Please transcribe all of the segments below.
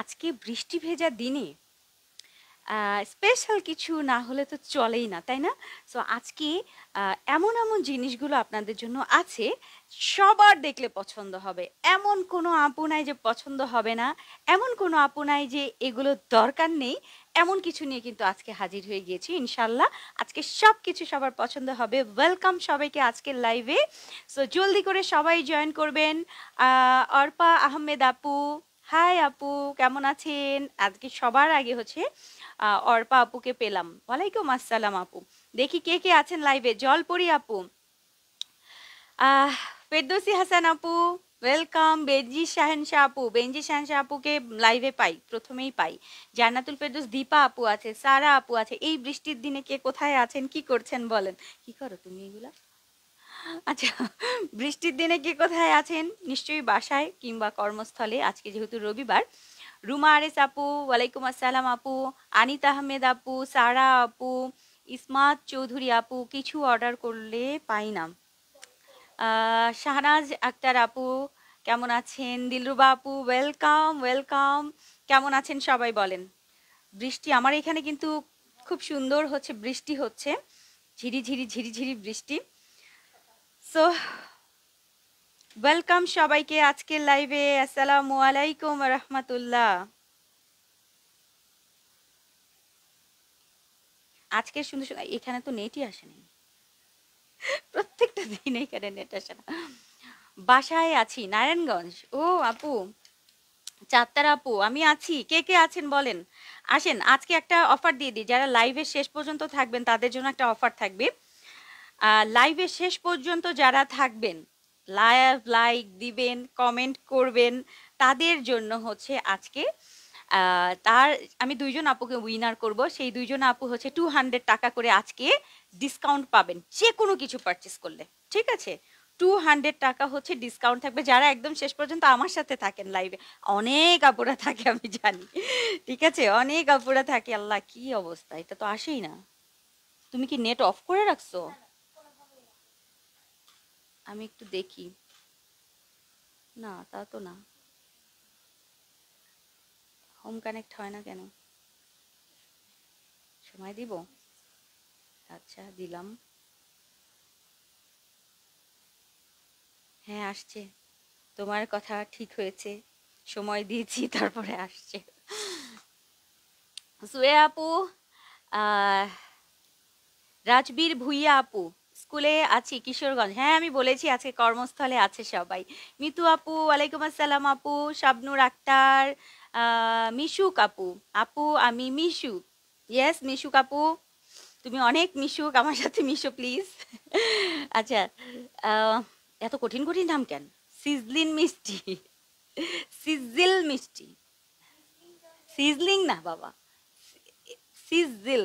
আজকে বৃষ্টি ভেজা দিনে স্পেশাল কিছু না হলে তো চলেই না তাই না সো আজকে এমন এমন জিনিসগুলো আপনাদের জন্য আছে সবার দেখলে পছন্দ হবে এমন কোনো আপনায় যে পছন্দ হবে না এমন কোনো আপনায় যে এগুলো দরকার নেই এমন কিছু নিয়ে কিন্তু আজকে হাজির হয়ে গিয়েছি ইনশাল্লাহ আজকে সব কিছু সবার পছন্দ হবে ওয়েলকাম সবাইকে আজকের লাইভে সো জলদি করে সবাই জয়েন করবেন অর্পা আহমেদ আপু হাই আপু কেমন আছেন আজকে সবার আগে হচ্ছে অর্পা আপুকে পেলাম ওয়ালাইকুম আসসালাম আপু দেখি কে কে আছেন লাইভে জলপরি আপু আহ ফেরদোসি হাসান আপু ওয়েলকাম বেঞ্জি শাহেনশাহ আপু বেঞ্জি শাহেনশাহ আপুকে লাইভে পাই প্রথমেই পাই জান্নাতুল ফেরদোস দীপা আপু আছে সারা আপু আছে এই বৃষ্টির দিনে কে কোথায় আছেন কি করছেন বলেন কি করো তুমি এগুলা আচ্ছা বৃষ্টির দিনে কে কোথায় আছেন নিশ্চয়ই বাসায় কিংবা কর্মস্থলে আজকে যেহেতু রবিবার রুমা আরেস আপু ওয়ালাইকুম আসসালাম আপু আনিত আহমেদ আপু সারা আপু ইসমাত চৌধুরী আপু কিছু অর্ডার করলে পাই না শাহনাজ আক্তার আপু কেমন আছেন দিলরুবা আপু ওয়েলকাম ওয়েলকাম কেমন আছেন সবাই বলেন বৃষ্টি আমার এখানে কিন্তু খুব সুন্দর হচ্ছে বৃষ্টি হচ্ছে ঝিরি ঝিরি ঝিরি ঝিরি বৃষ্টি সো ওয়েলকাম সবাইকে আজকের লাইভে আসসালামু আলাইকুম রহমতুল্লাহ আজকে সুন্দর সুন্দর এখানে তো নেটই আসেনি প্রত্যেকটা দিন এখানে নেট আসে না বাসায় আছি নারায়ণগঞ্জ ও আপু চাত্তার আপু আমি আছি কে কে আছেন বলেন আসেন আজকে একটা অফার দিয়ে দিই যারা লাইভের শেষ পর্যন্ত থাকবেন তাদের জন্য একটা অফার থাকবে লাইভে শেষ পর্যন্ত যারা থাকবেন লাইভ লাইক দিবেন কমেন্ট করবেন তাদের জন্য হচ্ছে আজকে তার আমি দুইজন আপুকে উইনার করব সেই দুইজন আপু হচ্ছে টু হান্ড্রেড টাকা করে আজকে ডিসকাউন্ট পাবেন যে কোনো কিছু পারচেস করলে ঠিক আছে টু হান্ড্রেড টাকা হচ্ছে ডিসকাউন্ট থাকবে যারা একদম শেষ পর্যন্ত আমার সাথে থাকেন লাইভে অনেক আপুরা থাকে আমি জানি ঠিক আছে অনেক আপুরা থাকে আল্লাহ কি অবস্থা এটা তো আসেই না তুমি কি নেট অফ করে রাখছো আমি একটু দেখি না তা তো না হোম কানেক্ট হয় না কেন সময় দিব আচ্ছা দিলাম হ্যাঁ আসছে তোমার কথা ঠিক হয়েছে সময় দিয়েছি তারপরে আসছে সুয়ে আপু রাজবীর ভুইয়া আপু স্কুলে আছি কিশোরগঞ্জ হ্যাঁ আমি বলেছি আজকে কর্মস্থলে আছে সবাই মিতু আপু ওয়ালাইকুম আসসালাম আপু শাবনুর আক্তার মিশুক আপু আপু আমি মিশু ইয়েস মিশুক আপু তুমি অনেক মিশুক আমার সাথে মিশো প্লিজ আচ্ছা এত কঠিন কঠিন নাম কেন সিজলিন মিষ্টি সিজিল মিষ্টি সিজলিং না বাবা সিজিল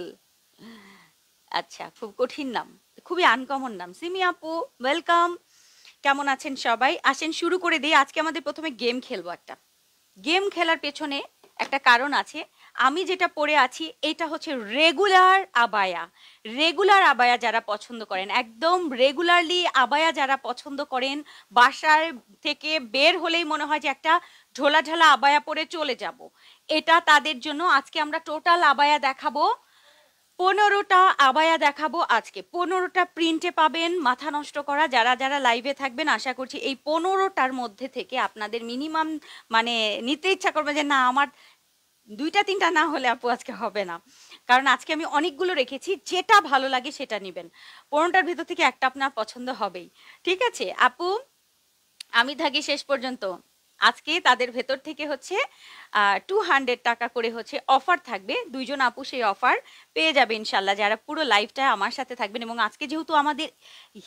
আচ্ছা খুব কঠিন নাম খুবই আনকমন নাম সিমি আপু ওয়েলকাম কেমন আছেন সবাই আসেন শুরু করে দিই আজকে আমাদের প্রথমে গেম খেলবো একটা গেম খেলার পেছনে একটা কারণ আছে আমি যেটা পরে আছি এটা হচ্ছে রেগুলার আবায়া রেগুলার আবায়া যারা পছন্দ করেন একদম রেগুলারলি আবায়া যারা পছন্দ করেন বাসার থেকে বের হলেই মনে হয় যে একটা ঝোলা ঝোলা আবায়া পরে চলে যাব এটা তাদের জন্য আজকে আমরা টোটাল আবায়া দেখাবো পনেরোটা আবায়া দেখাবো আজকে পনেরোটা প্রিন্টে পাবেন মাথা নষ্ট করা যারা যারা লাইভে থাকবেন আশা করছি এই পনেরোটার মধ্যে থেকে আপনাদের মিনিমাম মানে নিতে ইচ্ছা করবে যে না আমার দুইটা তিনটা না হলে আপু আজকে হবে না কারণ আজকে আমি অনেকগুলো রেখেছি যেটা ভালো লাগে সেটা নেবেন পনেরোটার ভিতর থেকে একটা আপনার পছন্দ হবেই ঠিক আছে আপু আমি থাকি শেষ পর্যন্ত আজকে তাদের ভেতর থেকে হচ্ছে টু হান্ড্রেড টাকা করে হচ্ছে অফার থাকবে দুইজন আপু সেই অফার পেয়ে যাবে ইনশাল্লাহ যারা পুরো লাইফটা আমার সাথে থাকবেন এবং আজকে যেহেতু আমাদের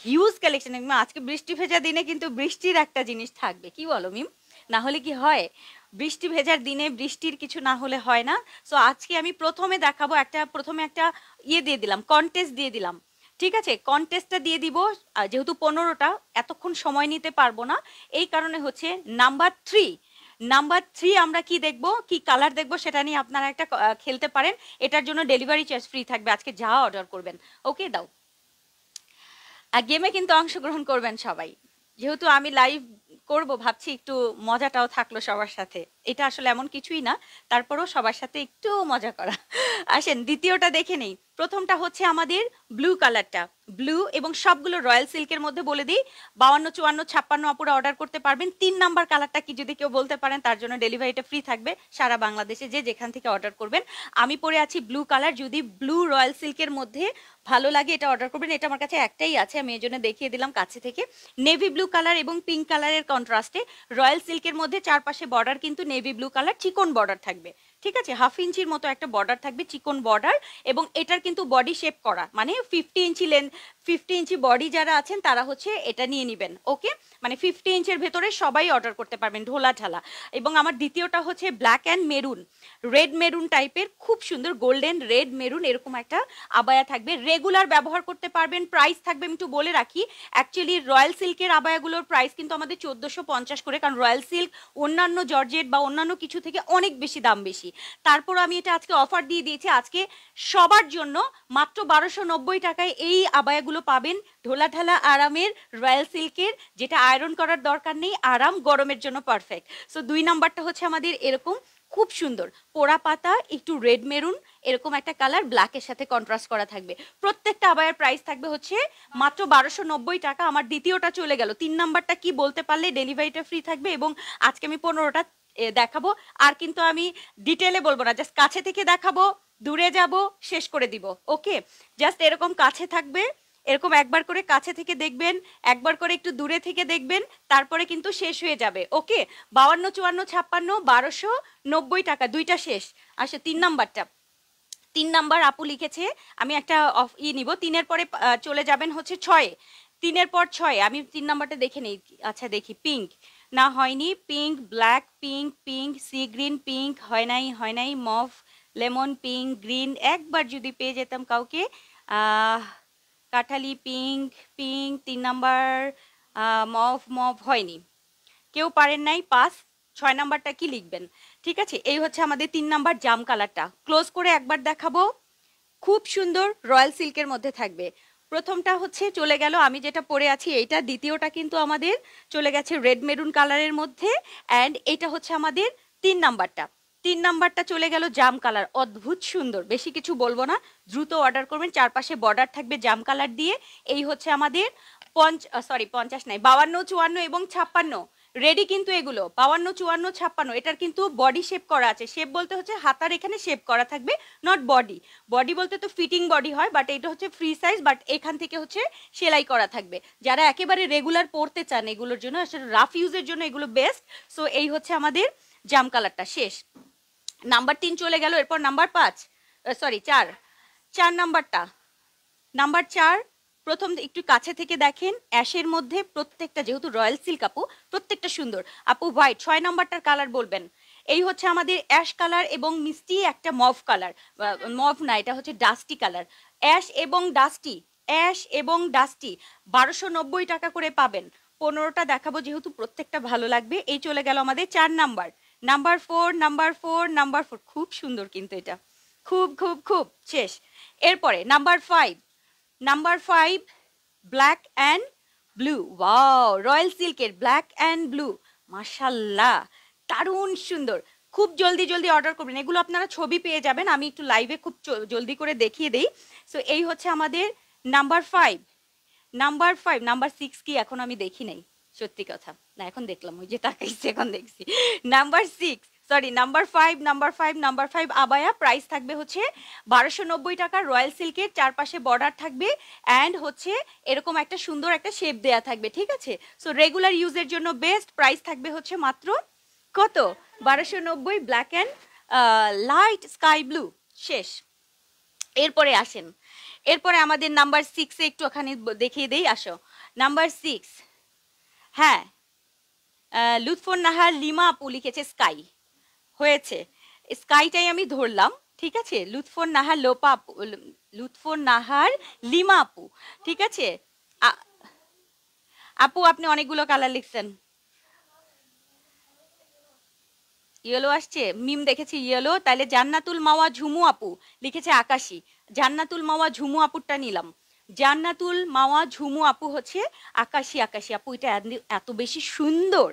হিউজ কালেকশন আজকে বৃষ্টি ভেজা দিনে কিন্তু বৃষ্টির একটা জিনিস থাকবে কি বলো মিম না হলে কি হয় বৃষ্টি ভেজার দিনে বৃষ্টির কিছু না হলে হয় না সো আজকে আমি প্রথমে দেখাবো একটা প্রথমে একটা ইয়ে দিয়ে দিলাম কন্টেস্ট দিয়ে দিলাম ঠিক আছে কন্টেস্টটা দিয়ে দিব যেহেতু পনেরোটা এতক্ষণ সময় নিতে পারবো না এই কারণে হচ্ছে নাম্বার থ্রি নাম্বার থ্রি আমরা কি দেখব কি কালার দেখব সেটা নিয়ে আপনারা একটা খেলতে পারেন এটার জন্য ডেলিভারি চার্জ ফ্রি থাকবে আজকে যা অর্ডার করবেন ওকে দাও আর গেমে কিন্তু অংশগ্রহণ করবেন সবাই যেহেতু আমি লাইভ করব ভাবছি একটু মজাটাও থাকলো সবার সাথে এটা আসলে এমন কিছুই না তারপরও সবার সাথে একটু মজা করা আসেন দ্বিতীয়টা দেখে নেই প্রথমটা হচ্ছে আমাদের ব্লু কালারটা ব্লু এবং সবগুলো রয়্যাল সিল্কের মধ্যে বলে দিই বাউান্ন চুয়ান্ন ছাপ্পান্ন অপরে অর্ডার করতে পারবেন তিন নাম্বার কালারটা কি যদি কেউ বলতে পারেন তার জন্য ডেলিভারিটা ফ্রি থাকবে সারা বাংলাদেশে যে যেখান থেকে অর্ডার করবেন আমি পরে আছি ব্লু কালার যদি ব্লু রয়্যাল সিল্কের মধ্যে ভালো লাগে এটা অর্ডার করবেন এটা আমার কাছে একটাই আছে আমি এই জন্য দেখিয়ে দিলাম কাছে থেকে নেভি ব্লু কালার এবং পিঙ্ক কালারের কন্ট্রাস্টে রয়্যাল সিল্কের মধ্যে চারপাশে বর্ডার কিন্তু নেভি ব্লু কালার চিকন বর্ডার থাকবে ঠিক আছে হাফ ইঞ্চির মতো একটা বর্ডার থাকবে চিকন বর্ডার এবং এটার কিন্তু বডি শেপ করা মানে ফিফটি ইঞ্চি লেন ফিফটি ইঞ্চি বডি যারা আছেন তারা হচ্ছে এটা নিয়ে নেবেন ওকে মানে ফিফটি ইঞ্চের ভেতরে সবাই অর্ডার করতে পারবেন ঢোলা ঢালা এবং আমার দ্বিতীয়টা হচ্ছে black and maroon red maroon টাইপের খুব সুন্দর গোল্ডেন রেড মেরুন এরকম একটা আবায়া থাকবে রেগুলার ব্যবহার করতে পারবেন প্রাইস থাকবে আমি একটু বলে রাখি অ্যাকচুয়ালি রয়্যাল সিল্কের আবায়াগুলোর প্রাইস কিন্তু আমাদের চোদ্দোশো পঞ্চাশ করে কারণ রয়্যাল সিল্ক অন্যান্য জর্জেট বা অন্যান্য কিছু থেকে অনেক বেশি দাম বেশি তারপর আমি এটা আজকে অফার দিয়ে দিয়েছি আজকে সবার জন্য মাত্র বারোশো নব্বই টাকায় এই আবায়াগুলো পাবেন ঢোলাঢালা আরামের রয়্যাল সিল্কের যেটা আয়রন করার দরকার নেই আরাম গরমের জন্য পারফেক্ট সো দুই নাম্বারটা হচ্ছে আমাদের এরকম খুব সুন্দর পোড়া পাতা একটু রেড মেরুন এরকম একটা কালার ব্ল্যাকের সাথে কন্ট্রাস্ট করা থাকবে প্রত্যেকটা আবায়ের প্রাইস থাকবে হচ্ছে মাত্র বারোশো টাকা আমার দ্বিতীয়টা চলে গেল তিন নাম্বারটা কি বলতে পারলে ডেলিভারিটা ফ্রি থাকবে এবং আজকে আমি পনেরোটা দেখাবো আর কিন্তু আমি ডিটেলে বলবো না জাস্ট কাছে থেকে দেখাবো দূরে যাব শেষ করে দিব ওকে জাস্ট এরকম কাছে থাকবে এরকম একবার করে কাছে থেকে দেখবেন একবার করে একটু দূরে থেকে দেখবেন তারপরে কিন্তু শেষ হয়ে যাবে ওকে বাউান্ন চুয়ান্ন ছাপ্পান্ন বারোশো নব্বই টাকা দুইটা শেষ আসে তিন নাম্বারটা তিন নাম্বার আপু লিখেছে আমি একটা অফ ই নিব তিনের পরে চলে যাবেন হচ্ছে ছয়ে তিনের পর ছয় আমি তিন নাম্বারটা দেখে নিই আচ্ছা দেখি পিঙ্ক না হয়নি pink black pink pink sea green pink হয় নাই হয় নাই মফ লেমন পিঙ্ক গ্রিন একবার যদি পেয়ে যেতাম কাউকে কাঠালি পিঙ্ক পিঙ্ক তিন নাম্বার মফ মফ হয়নি কেউ পারেন নাই পাস ছয় নাম্বারটা কি লিখবেন ঠিক আছে এই হচ্ছে আমাদের তিন নাম্বার জাম কালারটা ক্লোজ করে একবার দেখাবো খুব সুন্দর রয়্যাল সিল্কের মধ্যে থাকবে প্রথমটা হচ্ছে চলে গেল আমি যেটা পরে আছি এইটা দ্বিতীয়টা কিন্তু আমাদের চলে গেছে রেড মেরুন কালারের মধ্যে অ্যান্ড এটা হচ্ছে আমাদের তিন নাম্বারটা তিন নাম্বারটা চলে গেল জাম কালার অদ্ভুত সুন্দর বেশি কিছু বলবো না দ্রুত অর্ডার করবেন চারপাশে বর্ডার থাকবে জাম কালার দিয়ে এই হচ্ছে আমাদের পঞ্চ সরি পঞ্চাশ নাই বাউান্ন চুয়ান্ন এবং ছাপ্পান্ন রেডি কিন্তু এগুলো বাউান্ন চুয়ান্ন ছাপ্পান্ন এটার কিন্তু বডি শেপ করা আছে শেপ বলতে হচ্ছে হাতার এখানে শেপ করা থাকবে নট বডি বডি বলতে তো ফিটিং বডি হয় বাট এটা হচ্ছে ফ্রি সাইজ বাট এখান থেকে হচ্ছে সেলাই করা থাকবে যারা একেবারে রেগুলার পরতে চান এগুলোর জন্য আসলে রাফ ইউজের জন্য এগুলো বেস্ট সো এই হচ্ছে আমাদের জাম কালারটা শেষ নাম্বার তিন চলে গেল এরপর নাম্বার পাঁচ সরি চার চার নাম্বারটা নাম্বার চার প্রথম একটু কাছে থেকে দেখেন অ্যাশের মধ্যে প্রত্যেকটা যেহেতু রয়্যাল সিল্ক আপু প্রত্যেকটা সুন্দর আপু হোয়াইট ছয় নম্বরটার কালার বলবেন এই হচ্ছে আমাদের অ্যাশ কালার এবং মিষ্টি একটা মভ কালার মভ না এটা হচ্ছে ডাস্টি কালার অ্যাশ এবং ডাস্টি অ্যাশ এবং ডাস্টি বারোশো নব্বই টাকা করে পাবেন পনেরোটা দেখাবো যেহেতু প্রত্যেকটা ভালো লাগবে এই চলে গেল আমাদের চার number number four number four number four খুব সুন্দর কিন্তু এটা খুব খুব খুব শেষ এরপরে number five number five black and blue wow royal সিল্কের ব্ল্যাক অ্যান্ড ব্লু মাসাল্লাহ দারুণ সুন্দর খুব জলদি জলদি অর্ডার করবেন এগুলো আপনারা ছবি পেয়ে যাবেন আমি একটু লাইভে খুব জলদি করে দেখিয়ে দিই সো এই হচ্ছে আমাদের number five number five number six কি এখন আমি দেখি নাই সত্যি কথা না এখন দেখলাম ওই যে তাকাইছি এখন দেখছি number six sorry number five number five number five আবায়া প্রাইস থাকবে হচ্ছে বারোশো নব্বই টাকা রয়্যাল সিল্কের চারপাশে বর্ডার থাকবে অ্যান্ড হচ্ছে এরকম একটা সুন্দর একটা শেপ দেয়া থাকবে ঠিক আছে সো রেগুলার ইউজের জন্য বেস্ট প্রাইস থাকবে হচ্ছে মাত্র কত বারোশো নব্বই black and light sky blue শেষ এরপরে আসেন এরপরে আমাদের নাম্বার সিক্সে একটু ওখানে দেখিয়ে দেই আসো নাম্বার সিক্স হ্যাঁ লুৎফর নাহার লিমা আপু লিখেছে স্কাই হয়েছে স্কাইটাই আমি ধরলাম ঠিক আছে লুৎফর নাহার লোপা আপু লুৎফর নাহার লিমা আপু ঠিক আছে আপু আপনি অনেকগুলো কালার লিখছেন ইয়েলো আসছে মিম দেখেছি ইয়েলো তাহলে জান্নাতুল মাওয়া ঝুমু আপু লিখেছে আকাশি জান্নাতুল মাওয়া ঝুমু আপুরটা নিলাম জান্নাতুল মাওয়া ঝুমু আপু হচ্ছে আকাশি আকাশি আপু এটা এত বেশি সুন্দর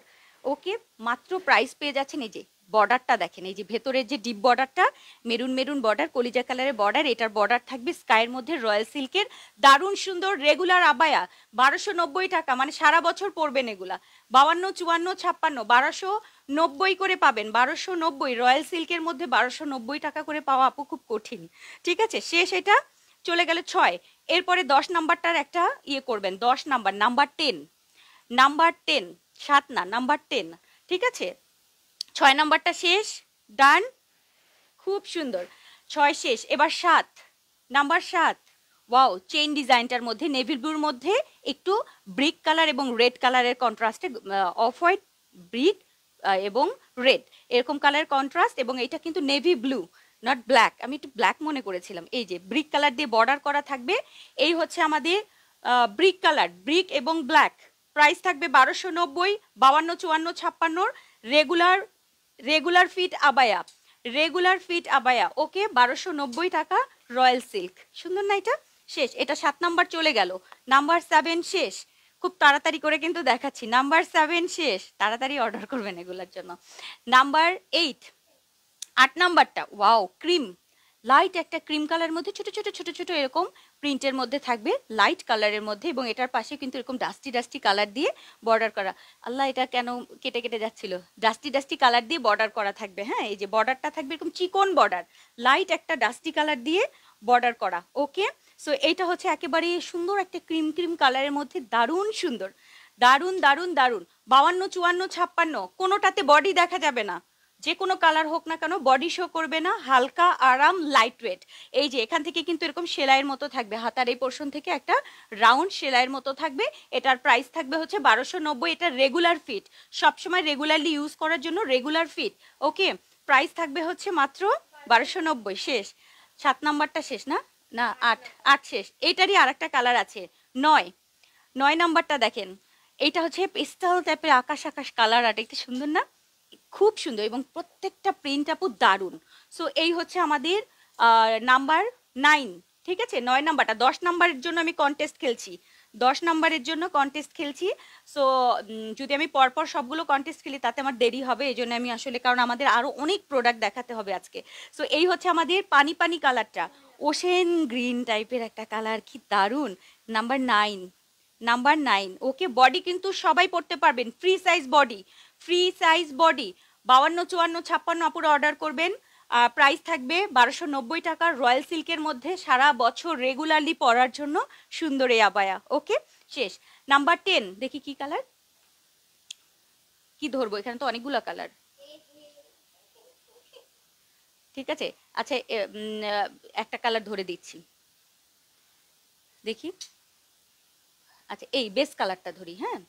ওকে মাত্র প্রাইস পেয়ে যাচ্ছে নিজে বর্ডারটা দেখেন এই যে ভেতরের যে ডিপ বর্ডারটা মেরুন মেরুন বর্ডার কলিজা কালারের বর্ডার এটার বর্ডার থাকবে স্কাইয়ের মধ্যে রয়্যাল সিল্কের দারুণ সুন্দর রেগুলার আবায়া বারোশো নব্বই টাকা মানে সারা বছর পড়বেন এগুলা বাউান্ন চুয়ান্ন ছাপ্পান্ন বারোশো নব্বই করে পাবেন বারোশো নব্বই রয়্যাল সিল্কের মধ্যে বারোশো নব্বই টাকা করে পাওয়া আপু খুব কঠিন ঠিক আছে শেষ এটা চলে গেল ছয় এরপরে দশ নাম্বারটার একটা ইয়ে করবেন দশ number number ten number ten সাত না নাম্বার টেন ঠিক আছে ছয় নম্বরটা শেষ ডান খুব সুন্দর ছয় শেষ এবার সাত নাম্বার সাত ওয়াও চেইন ডিজাইনটার মধ্যে নেভি ব্লুর মধ্যে একটু ব্রিক কালার এবং রেড কালারের কন্ট্রাস্টে অফ হোয়াইট ব্রিক এবং রেড এরকম কালার কন্ট্রাস্ট এবং এটা কিন্তু নেভি ব্লু নট ব্ল্যাক আমি একটু ব্ল্যাক মনে করেছিলাম এই যে ব্রিক কালার দিয়ে বর্ডার করা থাকবে এই হচ্ছে আমাদের ব্রিক কালার ব্রিক এবং ব্ল্যাক প্রাইস থাকবে বারোশো নব্বই বাউান্ন চুয়ান্ন ছাপ্পান্নর রেগুলার রেগুলার ফিট আবায়া রেগুলার ফিট আবায়া ওকে বারোশো নব্বই টাকা রয়্যাল সিল্ক সুন্দর না এটা শেষ এটা সাত নাম্বার চলে গেল নাম্বার সেভেন শেষ খুব তাড়াতাড়ি করে কিন্তু দেখাচ্ছি নাম্বার সেভেন শেষ তাড়াতাড়ি অর্ডার করবেন এগুলোর জন্য নাম্বার এইট আট নাম্বারটা ওয়াও ক্রিম লাইট একটা ক্রিম কালার মধ্যে ছোট ছোট ছোট ছোট এরকম প্রিন্টের মধ্যে থাকবে লাইট কালারের মধ্যে এবং এটার পাশে কিন্তু এরকম ডাস্টি ডাস্টি কালার দিয়ে বর্ডার করা আল্লাহ এটা কেন কেটে কেটে যাচ্ছিল ডাস্টি ডাস্টি কালার দিয়ে বর্ডার করা থাকবে হ্যাঁ এই যে বর্ডারটা থাকবে এরকম চিকন বর্ডার লাইট একটা ডাস্টি কালার দিয়ে বর্ডার করা ওকে সো এটা হচ্ছে একেবারে সুন্দর একটা ক্রিম ক্রিম কালারের মধ্যে দারুণ সুন্দর দারুণ দারুণ দারুণ বাউান্ন চুয়ান্ন ছাপ্পান্ন কোনোটাতে বডি দেখা যাবে না যে কোনো কালার হোক না কেন বডি শো করবে না হালকা আরাম লাইট ওয়েট এই যে এখান থেকে কিন্তু এরকম সেলাইয়ের মতো থাকবে হাতার এই পোর্শন থেকে একটা রাউন্ড সেলাইয়ের মতো থাকবে এটার প্রাইস থাকবে হচ্ছে বারোশো নব্বই এটা রেগুলার ফিট সবসময় রেগুলারলি ইউজ করার জন্য রেগুলার ফিট ওকে প্রাইস থাকবে হচ্ছে মাত্র বারোশো নব্বই শেষ সাত নাম্বারটা শেষ না না আট আট শেষ এইটারই আর একটা কালার আছে নয় নয় নাম্বারটা দেখেন এটা হচ্ছে পিস্তাল টাইপের আকাশ আকাশ কালার আর এটা সুন্দর না খুব সুন্দর এবং প্রত্যেকটা প্রিন্ট আপু দারুণ সো এই হচ্ছে আমাদের নাম্বার নাইন ঠিক আছে নয় নাম্বারটা দশ নাম্বারের জন্য আমি কন্টেস্ট খেলছি দশ নাম্বারের জন্য কন্টেস্ট খেলছি সো যদি আমি পরপর সবগুলো কন্টেস্ট খেলি তাতে আমার দেরি হবে এই জন্য আমি আসলে কারণ আমাদের আরও অনেক প্রোডাক্ট দেখাতে হবে আজকে সো এই হচ্ছে আমাদের পানি পানি কালারটা ওশেন গ্রিন টাইপের একটা কালার কি দারুণ number nine number nine okay body কিন্তু সবাই পড়তে পারবেন free size body free size body বাউান্ন চুয়ান্ন ছাপ্পান্ন আপুরা অর্ডার করবেন প্রাইস থাকবে বারোশো নব্বই টাকা রয়্যাল সিল্কের মধ্যে সারা বছর রেগুলারলি পরার জন্য সুন্দর এই আবায়া ওকে শেষ নাম্বার টেন দেখি কি কালার কি ধরবো এখানে তো অনেকগুলো কালার ঠিক আছে আচ্ছা একটা কালার ধরে দিচ্ছি দেখি আচ্ছা এই বেস কালারটা ধরি হ্যাঁ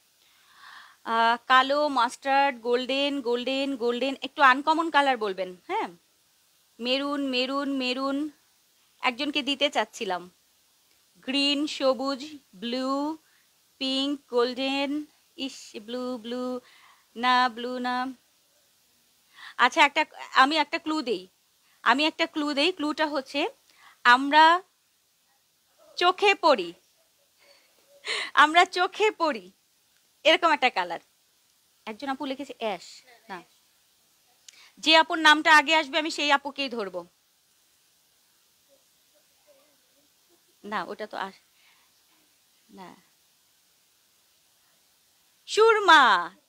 কালো মাস্টার্ড গোল্ডেন গোল্ডেন গোল্ডেন একটু আনকমন কালার বলবেন হ্যাঁ মেরুন মেরুন মেরুন একজনকে দিতে চাচ্ছিলাম গ্রিন সবুজ ব্লু পিঙ্ক গোল্ডেন ইস ব্লু ব্লু না ব্লু না আচ্ছা একটা আমি একটা ক্লু দেই আমি একটা ক্লু দেই ক্লুটা হচ্ছে আমরা চোখে পড়ি আমরা চোখে পড়ি এরকম একটা কালার একজন আপু লিখেছে অ্যাশ না যে আপুর নামটা আগে আসবে আমি সেই আপুকেই ধরবো না ওটা তো আস না সুরমা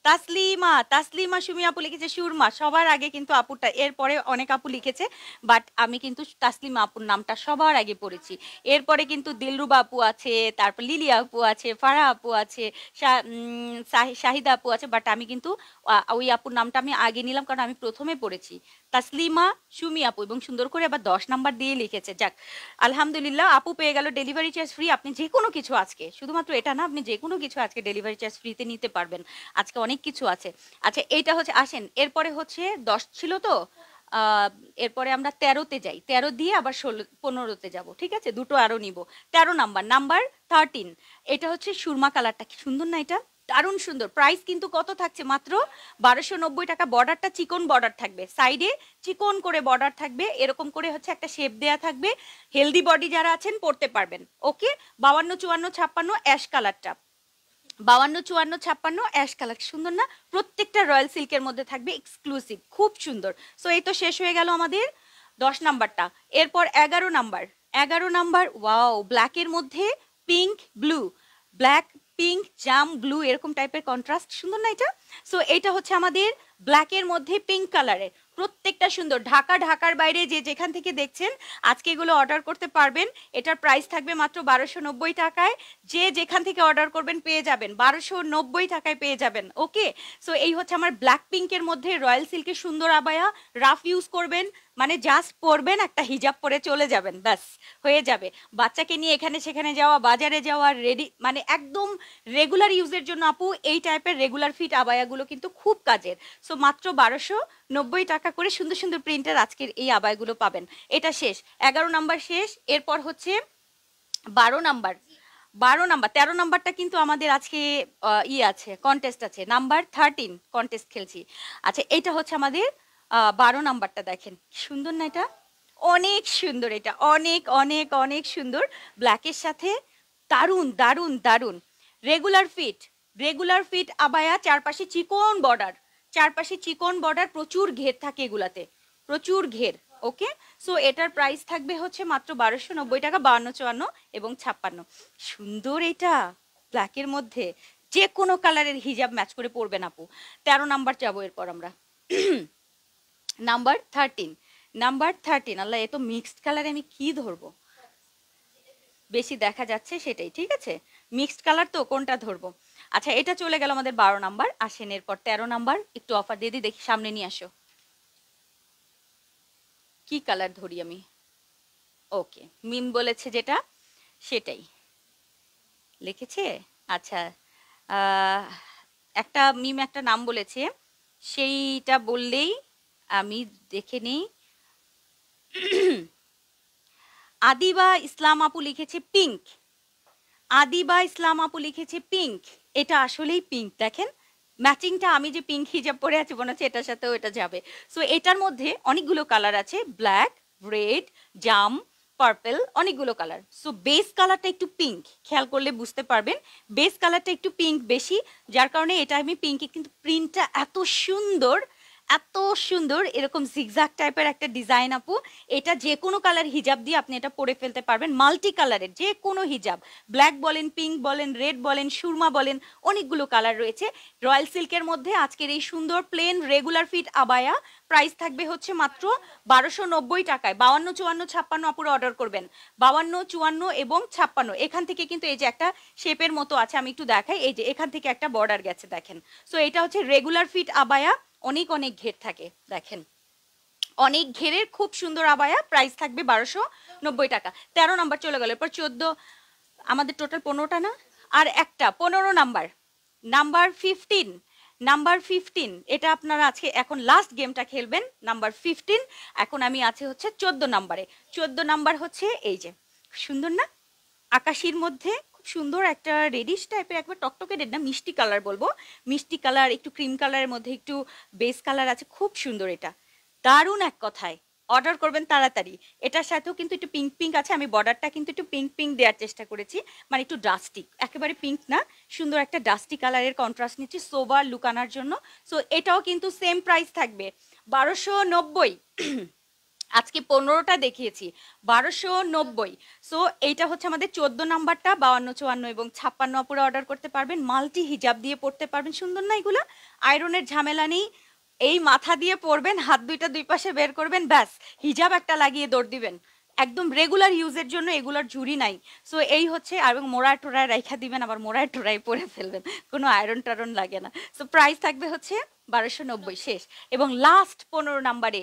তাসলিমা তাসলিমা সুমি আপু লিখেছে সুরমা সবার আগে কিন্তু আপুটা এরপরে অনেক আপু লিখেছে বাট আমি কিন্তু তাসলিমা আপুর নামটা সবার আগে পড়েছি এরপরে কিন্তু দিলরুবা আপু আছে তারপর লিলি আপু আছে ফারা আপু আছে শাহিদা আপু আছে বাট আমি কিন্তু ওই আপুর নামটা আমি আগে নিলাম কারণ আমি প্রথমে পড়েছি তাসলিমা সুমি আপু এবং সুন্দর করে আবার দশ নাম্বার দিয়ে লিখেছে যাক আলহামদুলিল্লাহ আপু পেয়ে গেল ডেলিভারি চার্জ ফ্রি আপনি যে কোনো কিছু আজকে শুধুমাত্র এটা না আপনি যে কোনো কিছু আজকে ডেলিভারি চার্জ ফ্রিতে নিতে পারবেন আজকে অনেক অনেক কিছু আছে আচ্ছা এইটা হচ্ছে আসেন এরপরে হচ্ছে দশ ছিল তো এরপরে আমরা তেরোতে যাই তেরো দিয়ে আবার ষোলো পনেরোতে যাব ঠিক আছে দুটো আরও নিব তেরো নাম্বার নাম্বার থার্টিন এটা হচ্ছে সুরমা কালারটা কি সুন্দর না এটা দারুণ সুন্দর প্রাইস কিন্তু কত থাকছে মাত্র বারোশো নব্বই টাকা বর্ডারটা চিকন বর্ডার থাকবে সাইডে চিকন করে বর্ডার থাকবে এরকম করে হচ্ছে একটা শেপ দেয়া থাকবে হেলদি বডি যারা আছেন পড়তে পারবেন ওকে বাবান্ন চুয়ান্ন ছাপ্পান্ন অ্যাশ কালারটা বাউান্ন চুয়ান্ন ছাপ্পান্ন অ্যাশ কালার সুন্দর না প্রত্যেকটা রয়্যাল সিল্কের মধ্যে থাকবে এক্সক্লুসিভ খুব সুন্দর সো এই তো শেষ হয়ে গেল আমাদের দশ নাম্বারটা এরপর এগারো নাম্বার এগারো নাম্বার ওয়াও ব্ল্যাকের মধ্যে পিঙ্ক ব্লু ব্ল্যাক পিঙ্ক জাম ব্লু এরকম টাইপের কন্ট্রাস্ট সুন্দর না এটা সো এটা হচ্ছে আমাদের ব্ল্যাকের মধ্যে পিঙ্ক কালারের প্রত্যেকটা সুন্দর ঢাকা ঢাকার বাইরে যে যেখান থেকে দেখছেন আজকে এগুলো অর্ডার করতে পারবেন এটার প্রাইস থাকবে মাত্র বারোশো নব্বই টাকায় যে যেখান থেকে অর্ডার করবেন পেয়ে যাবেন বারোশো নব্বই টাকায় পেয়ে যাবেন ওকে সো এই হচ্ছে আমার ব্ল্যাক পিঙ্কের মধ্যে রয়্যাল সিল্কের সুন্দর আবায়া রাফ ইউজ করবেন মানে জাস্ট পরবেন একটা হিজাব পরে চলে যাবেন ব্যাস হয়ে যাবে বাচ্চাকে নিয়ে এখানে সেখানে যাওয়া বাজারে যাওয়া রেডি মানে একদম রেগুলার ইউজের জন্য আপু এই টাইপের রেগুলার ফিট আবায়াগুলো কিন্তু খুব কাজের সো মাত্র বারোশো নব্বই টাকা করে সুন্দর সুন্দর প্রিন্টের আজকের এই আবায়গুলো পাবেন এটা শেষ এগারো নাম্বার শেষ এরপর হচ্ছে বারো নাম্বার বারো নাম্বার তেরো নাম্বারটা কিন্তু আমাদের আজকে ই ইয়ে আছে কন্টেস্ট আছে নাম্বার থার্টিন কন্টেস্ট খেলছি আচ্ছা এটা হচ্ছে আমাদের বারো নাম্বারটা দেখেন সুন্দর না এটা অনেক সুন্দর এটা অনেক অনেক অনেক সুন্দর ব্ল্যাকের সাথে দারুণ দারুণ দারুণ রেগুলার ফিট রেগুলার ফিট আবায়া চারপাশে চিকন বর্ডার চারপাশে চিকন বর্ডার প্রচুর ঘের থাকে এগুলাতে প্রচুর ঘের ওকে সো এটার প্রাইস থাকবে হচ্ছে মাত্র বারোশো নব্বই টাকা বাউন্ন চুয়ান্ন এবং ছাপ্পান্ন সুন্দর এটা ব্ল্যাকের মধ্যে যে কোনো কালারের হিজাব ম্যাচ করে পরবেন আপু তেরো নাম্বার যাবো এরপর আমরা নাম্বার থার্টিন নাম্বার থার্টিন আল্লাহ এ তো মিক্সড কালারে আমি কি ধরবো বেশি দেখা যাচ্ছে সেটাই ঠিক আছে মিক্সড কালার তো কোনটা ধরবো আচ্ছা এটা চলে গেল আমাদের বারো নাম্বার আসেন এরপর তেরো নাম্বার একটু অফার দিয়ে দিই দেখি সামনে নিয়ে আসো কি কালার ধরি আমি ওকে মিম বলেছে যেটা সেটাই লিখেছে আচ্ছা একটা মিম একটা নাম বলেছে সেইটা বললেই আমি দেখে নেই আদিবা ইসলাম আপু লিখেছে পিঙ্ক আদিবা ইসলাম আপু লিখেছে পিঙ্ক এটা আসলেই পিঙ্ক দেখেন ম্যাচিংটা আমি যে পিঙ্ক হিজাব পরে আছি মনে হচ্ছে এটার সাথেও এটা যাবে সো এটার মধ্যে অনেকগুলো কালার আছে ব্ল্যাক রেড জাম পার্পেল অনেকগুলো কালার সো বেস কালারটা একটু পিঙ্ক খেয়াল করলে বুঝতে পারবেন বেস কালারটা একটু পিঙ্ক বেশি যার কারণে এটা আমি পিঙ্কে কিন্তু প্রিন্টটা এত সুন্দর এত সুন্দর এরকম জিগজাক টাইপের একটা ডিজাইন আপু এটা যে কোনো কালার হিজাব দিয়ে আপনি এটা পরে ফেলতে পারবেন মাল্টি কালারের যে কোনো হিজাব ব্ল্যাক বলেন পিঙ্ক বলেন রেড বলেন সুরমা বলেন অনেকগুলো কালার রয়েছে রয়্যাল সিল্কের মধ্যে আজকের এই সুন্দর প্লেন রেগুলার ফিট আবায়া প্রাইস থাকবে হচ্ছে মাত্র বারোশো নব্বই টাকায় বাউান্ন চুয়ান্ন ছাপ্পান্ন আপুর অর্ডার করবেন বাউান্ন চুয়ান্ন এবং ছাপ্পান্ন এখান থেকে কিন্তু এই যে একটা শেপের মতো আছে আমি একটু দেখাই এই যে এখান থেকে একটা বর্ডার গেছে দেখেন সো এটা হচ্ছে রেগুলার ফিট আবায়া অনেক অনেক ঘের থাকে দেখেন অনেক ঘেরের খুব সুন্দর আবায়া প্রাইস থাকবে বারোশো নব্বই টাকা তেরো নাম্বার চলে গেল এরপর চোদ্দ আমাদের টোটাল পনেরোটা না আর একটা পনেরো number number fifteen number fifteen এটা আপনারা আজকে এখন লাস্ট গেমটা খেলবেন নাম্বার ফিফটিন এখন আমি আছে হচ্ছে চোদ্দ নাম্বারে চোদ্দ নাম্বার হচ্ছে এই যে সুন্দর না আকাশির মধ্যে খুব সুন্দর একটা রেডিশ টাইপের একবার টকটকে রেড না মিষ্টি কালার বলবো মিষ্টি কালার একটু ক্রিম কালারের মধ্যে একটু বেস কালার আছে খুব সুন্দর এটা দারুণ এক কথায় অর্ডার করবেন তাড়াতাড়ি এটার সাথেও কিন্তু একটু পিঙ্ক পিঙ্ক আছে আমি বর্ডারটা কিন্তু একটু পিঙ্ক পিঙ্ক দেওয়ার চেষ্টা করেছি মানে একটু ডাস্টিক একেবারে পিঙ্ক না সুন্দর একটা ডাস্টিক কালারের কন্ট্রাস্ট নিচ্ছি সোবার লুকানার জন্য সো এটাও কিন্তু সেম প্রাইস থাকবে বারোশো নব্বই আজকে পনেরোটা দেখিয়েছি বারোশো নব্বই সো এইটা হচ্ছে আমাদের চোদ্দ নাম্বারটা বাউান্ন চুয়ান্ন এবং ছাপ্পান্ন অপরে অর্ডার করতে পারবেন মাল্টি হিজাব দিয়ে পড়তে পারবেন সুন্দর না এগুলো আয়রনের ঝামেলা নেই এই মাথা দিয়ে পড়বেন হাত দুইটা দুই পাশে বের করবেন ব্যাস হিজাব একটা লাগিয়ে দৌড় দিবেন একদম রেগুলার ইউজের জন্য এগুলোর জুড়ি নাই সো এই হচ্ছে আর এবং মোড়ায় টোড়ায় রাইখা দিবেন আবার মোড়ায় টোড়ায় পরে ফেলবেন কোনো আয়রন টারন লাগে না সো প্রাইস থাকবে হচ্ছে বারোশো নব্বই শেষ এবং লাস্ট পনেরো নাম্বারে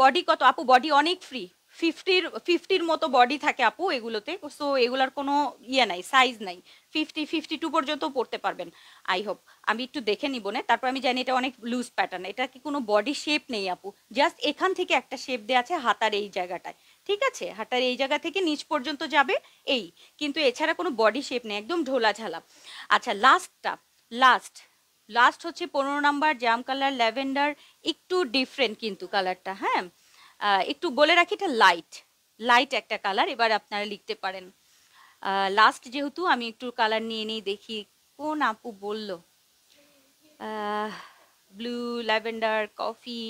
বডি কত আপু বডি অনেক ফ্রি ফিফটির ফিফটির মতো বডি থাকে আপু এগুলোতে সো এগুলার কোনো ইয়ে নাই সাইজ নাই ফিফটি ফিফটি টু পর্যন্ত পড়তে পারবেন আই হোপ আমি একটু দেখে নিব না তারপর আমি জানি এটা অনেক লুজ প্যাটার্ন এটা কি কোনো বডি শেপ নেই আপু জাস্ট এখান থেকে একটা শেপ দেওয়া আছে হাতার এই জায়গাটায় ঠিক আছে হাতার এই জায়গা থেকে নিচ পর্যন্ত যাবে এই কিন্তু এছাড়া কোনো বডি শেপ নেই একদম ঢোলা ঝালা আচ্ছা লাস্টটা লাস্ট লাস্ট হচ্ছে পনেরো নাম্বার জ্যাম কালার ল্যাভেন্ডার একটু ডিফারেন্ট কিন্তু কালারটা হ্যাঁ একটু বলে রাখি এটা লাইট লাইট একটা কালার এবার আপনারা লিখতে পারেন লাস্ট যেহেতু আমি একটু কালার নিয়ে নিই দেখি কোন আপু বলল blue lavender coffee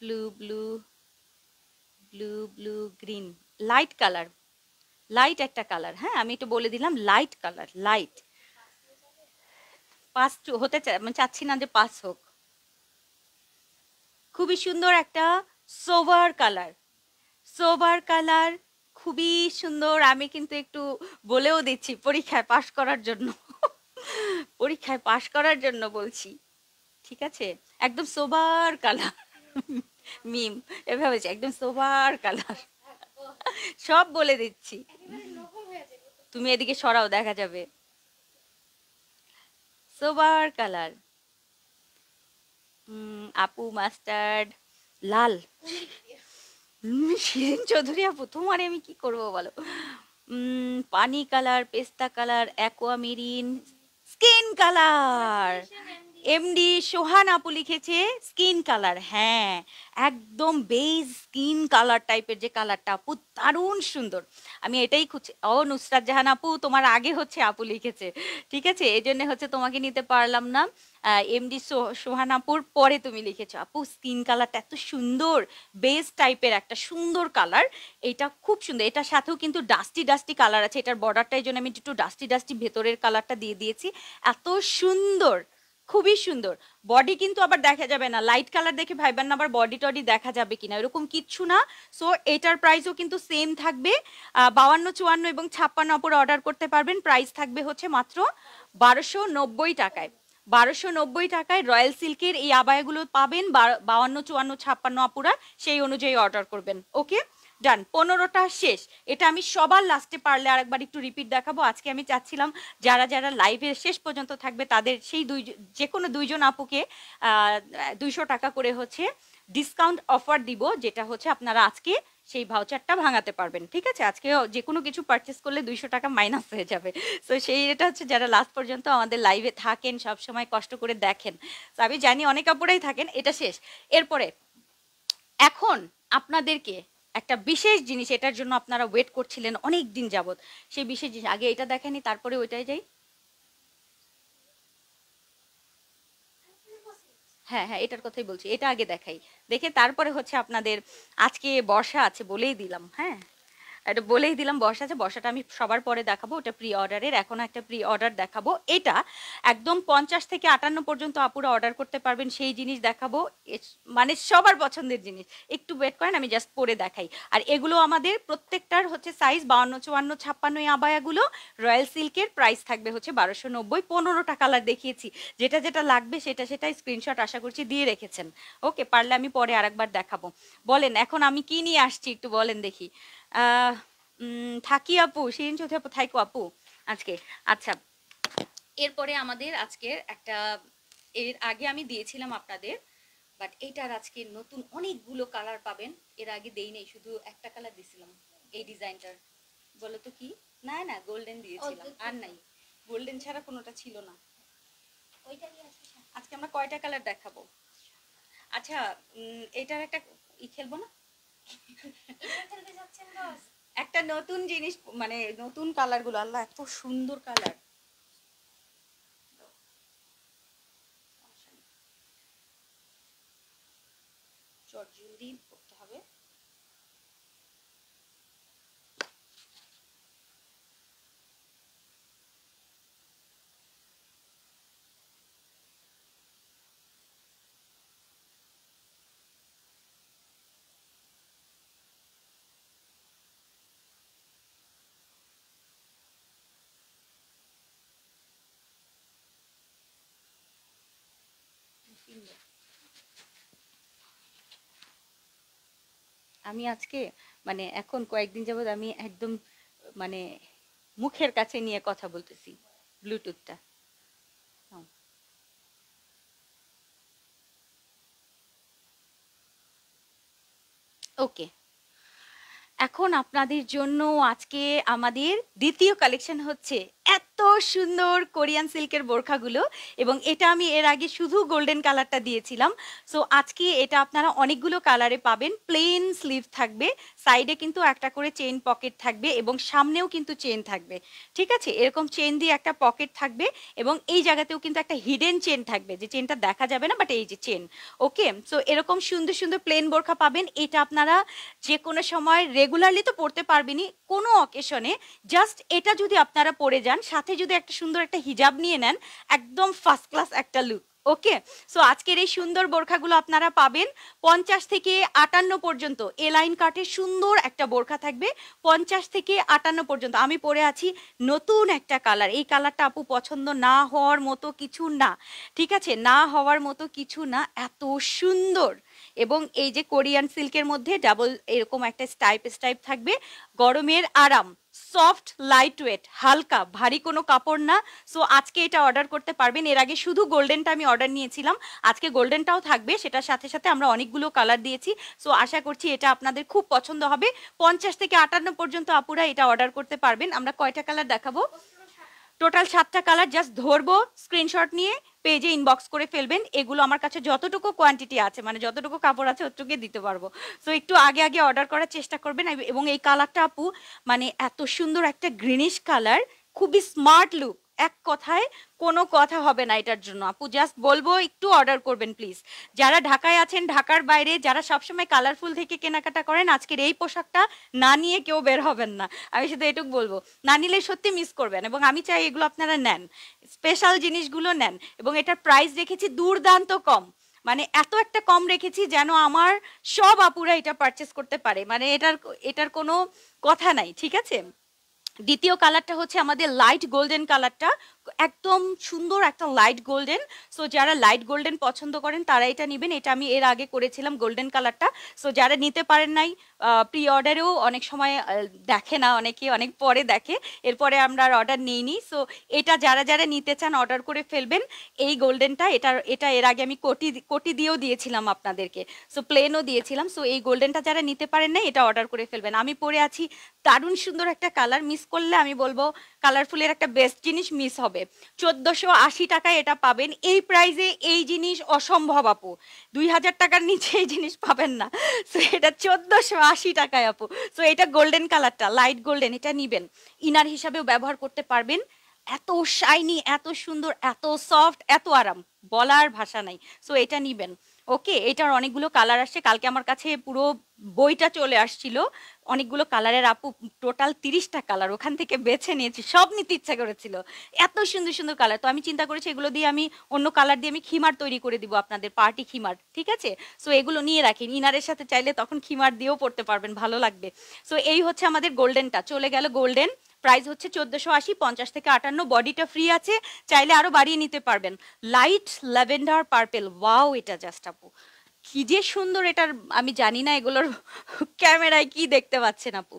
blue blue blue blue green light colour light একটা কালার হ্যাঁ আমি একটু বলে দিলাম লাইট কালার লাইট পাস হতে মানে চাচ্ছি না যে পাস হোক খুবই সুন্দর একটা সোভার কালার সোভার কালার খুবই সুন্দর আমি কিন্তু একটু বলেও দিচ্ছি পরীক্ষায় পাশ করার জন্য পরীক্ষায় পাশ করার জন্য বলছি ঠিক আছে একদম সোবার কালার মিম এভাবে একদম সোবার কালার সব বলে দিচ্ছি তুমি এদিকে সরাও দেখা যাবে সোবার কালার আপু মাস্টার্ড লাল শিরিন চৌধুরী আপু তোমার আমি কি করব বলো পানি কালার পেস্তা colour aquamarine skin colour MD Sohan আপু লিখেছে স্কিন কালার হ্যাঁ একদম বেজ স্কিন কালার টাইপের যে কালারটা আপু দারুণ সুন্দর আমি এটাই খুঁজছি ও নুসরাত জাহান আপু তোমার আগে হচ্ছে আপু লিখেছে ঠিক আছে এই জন্য হচ্ছে তোমাকে নিতে পারলাম না এমডি সোহান আপুর পরে তুমি লিখেছ আপু স্কিন কালারটা এত সুন্দর বেজ টাইপের একটা সুন্দর কালার এটা খুব সুন্দর এটার সাথেও কিন্তু ডাস্টি ডাস্টি কালার আছে এটার বর্ডারটা এই জন্য আমি একটু ডাস্টি ডাস্টি ভেতরের কালারটা দিয়ে দিয়েছি এত সুন্দর খুবই সুন্দর বডি কিন্তু আবার দেখা যাবে না লাইট কালার দেখে ভাইবেন না আবার বডি টডি দেখা যাবে কিনা এরকম কিচ্ছু না সো এটার প্রাইসও কিন্তু সেম থাকবে বাউান্ন চুয়ান্ন এবং ছাপ্পান্ন অপর অর্ডার করতে পারবেন প্রাইস থাকবে হচ্ছে মাত্র বারোশো নব্বই টাকায় বারোশো নব্বই টাকায় রয়্যাল সিল্কের এই আবায়গুলো পাবেন বাউান্ন চুয়ান্ন ছাপ্পান্ন আপুরা সেই অনুযায়ী অর্ডার করবেন ওকে ডান পনেরোটা শেষ এটা আমি সবার লাস্টে পারলে আরেকবার একটু রিপিট দেখাবো আজকে আমি চাচ্ছিলাম যারা যারা লাইভে শেষ পর্যন্ত থাকবে তাদের সেই দুই যে কোনো দুইজন আপুকে দুইশো টাকা করে হচ্ছে ডিসকাউন্ট অফার দিব যেটা হচ্ছে আপনারা আজকে সেই ভাউচারটা ভাঙাতে পারবেন ঠিক আছে আজকে যে কোনো কিছু পারচেস করলে দুইশো টাকা মাইনাস হয়ে যাবে তো সেই এটা হচ্ছে যারা লাস্ট পর্যন্ত আমাদের লাইভে থাকেন সব সময় কষ্ট করে দেখেন তো আমি জানি অনেক আপুরাই থাকেন এটা শেষ এরপরে এখন আপনাদেরকে একটা বিশেষ জিনিস এটার জন্য আপনারা ওয়েট করছিলেন অনেক দিন যাবৎ সেই বিশেষ জিনিস আগে এটা দেখেনি তারপরে ওইটাই যাই হ্যাঁ হ্যাঁ এটার কথাই বলছি এটা আগে দেখাই দেখে তারপরে হচ্ছে আপনাদের আজকে বর্ষা আছে বলেই দিলাম হ্যাঁ এটা বলেই দিলাম বসা আছে বসাটা আমি সবার পরে দেখাবো ওটা প্রি অর্ডারের এখন একটা প্রি অর্ডার দেখাবো এটা একদম পঞ্চাশ থেকে আটান্ন পর্যন্ত আপুরা অর্ডার করতে পারবেন সেই জিনিস দেখাবো মানে সবার পছন্দের জিনিস একটু ওয়েট করেন আমি জাস্ট পরে দেখাই আর এগুলো আমাদের প্রত্যেকটার হচ্ছে সাইজ বাউন্ন চুয়ান্ন ছাপ্পান্ন আবায়াগুলো রয়্যাল সিল্কের প্রাইস থাকবে হচ্ছে বারোশো নব্বই পনেরোটা কালার দেখিয়েছি যেটা যেটা লাগবে সেটা সেটা স্ক্রিনশট আশা করছি দিয়ে রেখেছেন ওকে পারলে আমি পরে আরেকবার দেখাবো বলেন এখন আমি কি নিয়ে আসছি একটু বলেন দেখি থাকি আপু শিরিন চৌধুরী আপু থাইকো আপু আজকে আচ্ছা এরপরে আমাদের আজকে একটা এর আগে আমি দিয়েছিলাম আপনাদের বাট এটার আজকে নতুন অনেকগুলো কালার পাবেন এর আগে দেই নেই শুধু একটা কালার দিয়েছিলাম এই ডিজাইনটার বলো তো কি না না গোল্ডেন দিয়েছিলাম oh, আর নাই গোল্ডেন ছাড়া কোনোটা ছিল না আজকে আমরা কয়টা কালার দেখাবো আচ্ছা এটার একটা ই খেলবো না একটা নতুন জিনিস মানে নতুন কালার গুলো আল্লাহ এত সুন্দর কালার চট জলদি আমি আজকে মানে এখন কয়েকদিন যাবৎ আমি একদম মানে মুখের কাছে নিয়ে কথা বলতেছি ব্লুটুথটা ওকে এখন আপনাদের জন্য আজকে আমাদের দ্বিতীয় কালেকশন হচ্ছে এত সুন্দর কোরিয়ান সিল্কের বোরখাগুলো এবং এটা আমি এর আগে শুধু গোল্ডেন কালারটা দিয়েছিলাম সো আজকে এটা আপনারা অনেকগুলো কালারে পাবেন প্লেন স্লিভ থাকবে সাইডে কিন্তু একটা করে চেন পকেট থাকবে এবং সামনেও কিন্তু চেন থাকবে ঠিক আছে এরকম চেন দিয়ে একটা পকেট থাকবে এবং এই জায়গাতেও কিন্তু একটা হিডেন চেন থাকবে যে চেনটা দেখা যাবে না বাট এই যে চেন ওকে সো এরকম সুন্দর সুন্দর প্লেন বোরখা পাবেন এটা আপনারা যে কোনো সময় রেগুলারলি তো পড়তে পারবেনই কোনো অকেশনে জাস্ট এটা যদি আপনারা পরে যান নেন সাথে যদি একটা সুন্দর একটা হিজাব নিয়ে নেন একদম ফার্স্ট ক্লাস একটা লুক ওকে সো আজকের এই সুন্দর বোরখাগুলো আপনারা পাবেন পঞ্চাশ থেকে আটান্ন পর্যন্ত এ লাইন কাটের সুন্দর একটা বোরখা থাকবে পঞ্চাশ থেকে আটান্ন পর্যন্ত আমি পরে আছি নতুন একটা কালার এই কালারটা আপু পছন্দ না হওয়ার মতো কিছু না ঠিক আছে না হওয়ার মতো কিছু না এত সুন্দর এবং এই যে কোরিয়ান সিল্কের মধ্যে ডাবল এরকম একটা স্টাইপ স্টাইপ থাকবে গরমের আরাম সফট লাইট ওয়েট হালকা ভারী কোনো কাপড় না সো আজকে এটা অর্ডার করতে পারবেন এর আগে শুধু গোল্ডেনটা আমি অর্ডার নিয়েছিলাম আজকে গোল্ডেনটাও থাকবে সেটার সাথে সাথে আমরা অনেকগুলো কালার দিয়েছি সো আশা করছি এটা আপনাদের খুব পছন্দ হবে পঞ্চাশ থেকে আটান্ন পর্যন্ত আপুরা এটা অর্ডার করতে পারবেন আমরা কয়টা কালার দেখাবো টোটাল সাতটা কালার জাস্ট ধরবো স্ক্রিনশট নিয়ে পেজে ইনবক্স করে ফেলবেন এগুলো আমার কাছে যতটুকু কোয়ান্টিটি আছে মানে যতটুকু কাপড় আছে ওটুকু দিতে পারবো সো একটু আগে আগে অর্ডার করার চেষ্টা করবেন এবং এই কালারটা আপু মানে এত সুন্দর একটা গ্রিনিশ কালার খুবই স্মার্ট লুক এক কথায় কোনো কথা হবে না এটার জন্য আপু জাস্ট বলবো একটু অর্ডার করবেন প্লিজ যারা ঢাকায় আছেন ঢাকার বাইরে যারা সবসময় কালারফুল থেকে কেনাকাটা করেন আজকের এই পোশাকটা না নিয়ে কেউ বের হবেন না আমি শুধু এটুকু বলবো না নিলে সত্যি মিস করবেন এবং আমি চাই এগুলো আপনারা নেন স্পেশাল জিনিসগুলো নেন এবং এটার প্রাইস রেখেছি দুর্দান্ত কম মানে এত একটা কম রেখেছি যেন আমার সব আপুরা এটা পারচেস করতে পারে মানে এটার এটার কোনো কথা নাই ঠিক আছে দ্বিতীয় কালারটা হচ্ছে আমাদের লাইট গোল্ডেন কালারটা একদম সুন্দর একটা লাইট গোল্ডেন সো যারা লাইট গোল্ডেন পছন্দ করেন তারা এটা নেবেন এটা আমি এর আগে করেছিলাম গোল্ডেন কালারটা সো যারা নিতে পারেন নাই প্রি অর্ডারেও অনেক সময় দেখে না অনেকে অনেক পরে দেখে এরপরে আমরা আর অর্ডার নিইনি সো এটা যারা যারা নিতে চান অর্ডার করে ফেলবেন এই গোল্ডেনটা এটা এটা এর আগে আমি কোটি কোটি দিয়েও দিয়েছিলাম আপনাদেরকে সো প্লেনও দিয়েছিলাম সো এই গোল্ডেনটা যারা নিতে পারেন নাই এটা অর্ডার করে ফেলবেন আমি পরে আছি দারুণ সুন্দর একটা কালার মিস করলে আমি বলবো কালারফুলের একটা বেস্ট জিনিস মিস হবে যাবে চোদ্দোশো আশি টাকায় এটা পাবেন এই প্রাইজে এই জিনিস অসম্ভব আপু দুই হাজার টাকার নিচে এই জিনিস পাবেন না সো এটা চোদ্দোশো আশি টাকায় আপু সো এটা গোল্ডেন কালারটা লাইট গোল্ডেন এটা নিবেন ইনার হিসাবেও ব্যবহার করতে পারবেন এত শাইনি এত সুন্দর এত সফট এত আরাম বলার ভাষা নাই সো এটা নিবেন ওকে এটার অনেকগুলো কালার আসছে কালকে আমার কাছে পুরো বইটা চলে আসছিল অনেকগুলো কালারের আপু টোটাল তিরিশটা কালার ওখান থেকে বেছে নিয়েছি সব নিতে ইচ্ছা করেছিল এত সুন্দর সুন্দর কালার তো আমি চিন্তা করেছি এগুলো দিয়ে আমি অন্য কালার দিয়ে আমি খিমার তৈরি করে দিব আপনাদের পার্টি খিমার ঠিক আছে সো এগুলো নিয়ে রাখেন ইনারের সাথে চাইলে তখন খিমার দিয়েও পড়তে পারবেন ভালো লাগবে সো এই হচ্ছে আমাদের গোল্ডেনটা চলে গেল গোল্ডেন প্রাইস হচ্ছে চোদ্দশো আশি পঞ্চাশ থেকে আটান্ন বডিটা ফ্রি আছে চাইলে আরও বাড়িয়ে নিতে পারবেন লাইট ল্যাভেন্ডার পার্পেল ওয়াও এটা জাস্ট আপু কি যে সুন্দর এটার আমি জানি না এগুলোর ক্যামেরায় কি দেখতে পাচ্ছেন আপু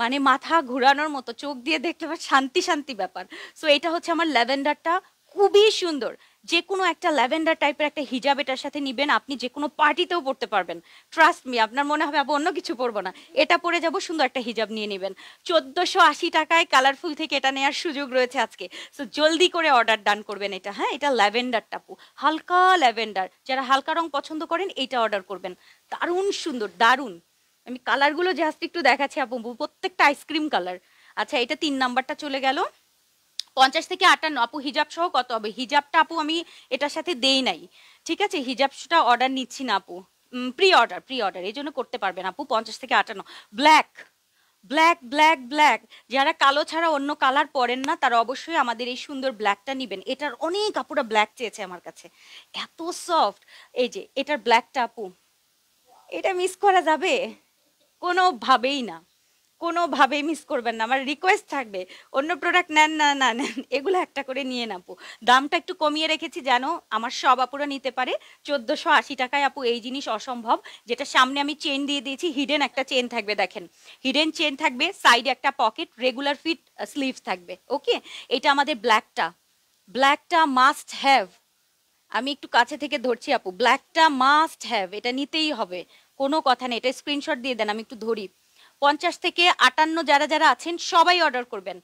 মানে মাথা ঘুরানোর মতো চোখ দিয়ে দেখতে দেখলে শান্তি শান্তি ব্যাপার সো এটা হচ্ছে আমার ল্যাভেন্ডারটা খুবই সুন্দর যে কোনো একটা ল্যাভেন্ডার টাইপের একটা হিজাব এটার সাথে নিবেন আপনি যে কোনো পার্টিতেও পড়তে পারবেন ট্রাস্ট মি আপনার মনে হবে আবার অন্য কিছু পরবো না এটা পরে যাব সুন্দর একটা হিজাব নিয়ে নেবেন চোদ্দশো আশি টাকায় কালারফুল থেকে এটা নেওয়ার সুযোগ রয়েছে আজকে সো জলদি করে অর্ডার ডান করবেন এটা হ্যাঁ এটা ল্যাভেন্ডার টাপু হালকা ল্যাভেন্ডার যারা হালকা রং পছন্দ করেন এইটা অর্ডার করবেন দারুণ সুন্দর দারুণ আমি কালারগুলো জাস্ট একটু দেখাচ্ছি আপু প্রত্যেকটা আইসক্রিম কালার আচ্ছা এটা তিন নাম্বারটা চলে গেল পঞ্চাশ থেকে আটান্ন আপু হিজাব সহ কত হবে হিজাবটা আপু আমি এটার সাথে দেই নাই ঠিক আছে হিজাবটা অর্ডার নিচ্ছি না আপু প্রি অর্ডার প্রি অর্ডার এই জন্য করতে পারবেন আপু পঞ্চাশ থেকে আটান্ন ব্ল্যাক ব্ল্যাক ব্ল্যাক ব্ল্যাক যারা কালো ছাড়া অন্য কালার পরেন না তারা অবশ্যই আমাদের এই সুন্দর ব্ল্যাকটা নেবেন এটার অনেক আপুরা ব্ল্যাক চেয়েছে আমার কাছে এত সফট এই যে এটার ব্ল্যাকটা আপু এটা মিস করা যাবে কোনোভাবেই না কোনোভাবেই মিস করবেন না আমার রিকোয়েস্ট থাকবে অন্য প্রোডাক্ট নেন না না নেন এগুলো একটা করে নিয়ে নাপু দামটা একটু কমিয়ে রেখেছি যেন আমার সব আপুরা নিতে পারে চোদ্দোশো আশি টাকায় আপু এই জিনিস অসম্ভব যেটা সামনে আমি চেন দিয়ে দিয়েছি হিডেন একটা চেন থাকবে দেখেন হিডেন চেন থাকবে সাইডে একটা পকেট রেগুলার ফিট স্লিভ থাকবে ওকে এটা আমাদের ব্ল্যাকটা ব্ল্যাকটা মাস্ট হ্যাভ আমি একটু কাছে থেকে ধরছি আপু ব্ল্যাকটা মাস্ট হ্যাভ এটা নিতেই হবে কোনো কথা নেই এটা স্ক্রিনশট দিয়ে দেন আমি একটু ধরি পঞ্চাশ থেকে আটান্ন যারা যারা আছেন সবাই অর্ডার করবেন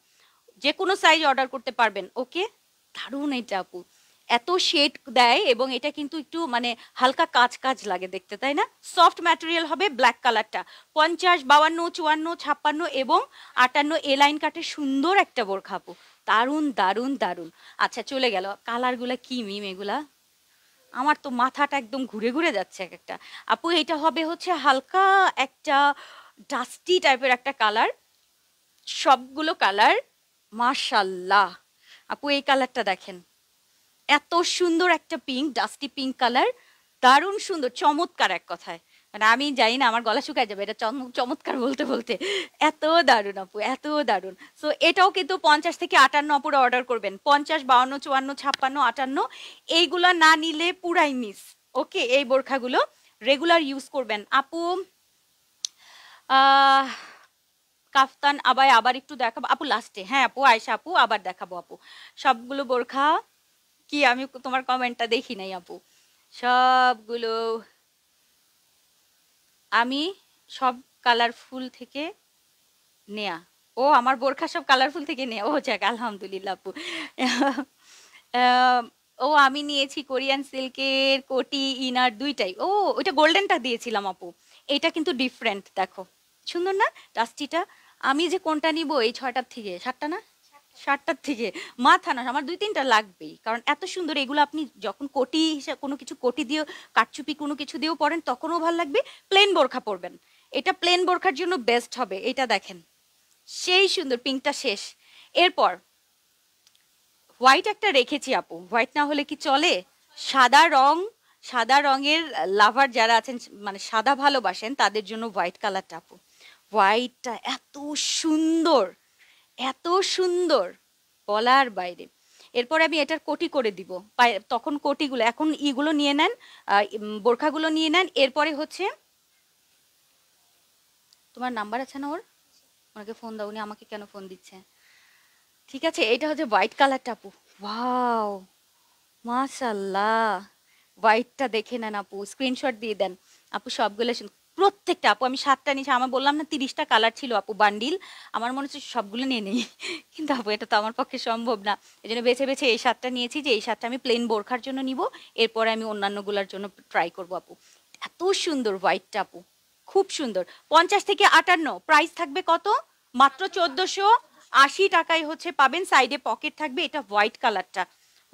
যে কোনো সাইজ অর্ডার করতে পারবেন ওকে দারুণ এটা আপু এত শেড দেয় এবং এটা কিন্তু একটু মানে হালকা কাজ কাজ লাগে দেখতে তাই না সফট ম্যাটেরিয়াল হবে ব্ল্যাক কালারটা পঞ্চাশ বাউান্ন চুয়ান্ন ছাপ্পান্ন এবং আটান্ন এ লাইন কাটে সুন্দর একটা বোর আপু দারুণ দারুণ দারুণ আচ্ছা চলে গেল কালারগুলা কি মিম এগুলা আমার তো মাথাটা একদম ঘুরে ঘুরে যাচ্ছে এক একটা আপু এটা হবে হচ্ছে হালকা একটা ডাস্টি টাইপের একটা কালার সবগুলো কালার মাশাল্লাহ আপু এই কালারটা দেখেন এত সুন্দর একটা পিঙ্ক ডাস্টি পিঙ্ক কালার দারুণ সুন্দর চমৎকার এক কথায় মানে আমি জানি না আমার গলা শুকায় যাবে এটা চমৎকার বলতে বলতে এত দারুণ আপু এত দারুণ সো এটাও কিন্তু পঞ্চাশ থেকে আটান্ন আপুরা অর্ডার করবেন পঞ্চাশ বাউন্ন চুয়ান্ন ছাপ্পান্ন আটান্ন এইগুলা না নিলে পুরাই মিস ওকে এই বোরখাগুলো রেগুলার ইউজ করবেন আপু কাফতান আবাই আবার একটু দেখাবো আপু লাস্টে হ্যাঁ আপু আয়সা আপু আবার দেখাবো আপু সবগুলো বোরখা কি আমি তোমার কমেন্টটা দেখি নাই আপু সবগুলো আমি সব কালারফুল থেকে নেয়া ও আমার বোরখা সব কালারফুল থেকে নেয়া ও যাক আলহামদুলিল্লাহ আপু ও আমি নিয়েছি কোরিয়ান সিল্কের কোটি ইনার দুইটাই ও ওইটা গোল্ডেনটা দিয়েছিলাম আপু এটা কিন্তু ডিফারেন্ট দেখো সুন্দর না রাস্তিটা আমি যে কোনটা নিব এই ছয়টার থেকে সাতটা না সাতটার থেকে মাথা না আমার দুই তিনটা লাগবেই কারণ এত সুন্দর এগুলো আপনি যখন কোটি হিসাবে কোনো কিছু কোটি দিয়েও কাটচুপি কোনো কিছু দিয়েও পরেন তখনও ভালো লাগবে প্লেন বোরখা পরবেন এটা প্লেন বোরখার জন্য বেস্ট হবে এটা দেখেন সেই সুন্দর পিঙ্কটা শেষ এরপর হোয়াইট একটা রেখেছি আপু হোয়াইট না হলে কি চলে সাদা রং সাদা রঙের লাভার যারা আছেন মানে সাদা ভালোবাসেন তাদের জন্য হোয়াইট কালারটা আপু হোয়াইটটা এত সুন্দর এত সুন্দর বলার বাইরে এরপর আমি এটার কোটি করে দিব তখন কোটিগুলো এখন ইগুলো নিয়ে নেন বোরখাগুলো নিয়ে নেন এরপরে হচ্ছে তোমার নাম্বার আছে না ওর ওনাকে ফোন দাও উনি আমাকে কেন ফোন দিচ্ছে ঠিক আছে এটা হচ্ছে হোয়াইট কালার টাপু ওয়াও মাশাল্লাহ হোয়াইটটা দেখে নেন আপু স্ক্রিনশট দিয়ে দেন আপু সবগুলো প্রত্যেকটা আপু আমি সাতটা নিয়েছি আমার বললাম না তিরিশটা কালার ছিল আপু বান্ডিল আমার মনে হচ্ছে সবগুলো নিয়ে নেই কিন্তু আপু এটা তো আমার পক্ষে সম্ভব না এই জন্য বেছে বেছে এই সাতটা নিয়েছি যে এই সাতটা আমি প্লেন বোরখার জন্য নিব এরপরে আমি অন্যান্যগুলোর জন্য ট্রাই করব আপু এত সুন্দর হোয়াইটটা আপু খুব সুন্দর পঞ্চাশ থেকে আটান্ন প্রাইস থাকবে কত মাত্র চোদ্দশো আশি টাকায় হচ্ছে পাবেন সাইডে পকেট থাকবে এটা হোয়াইট কালারটা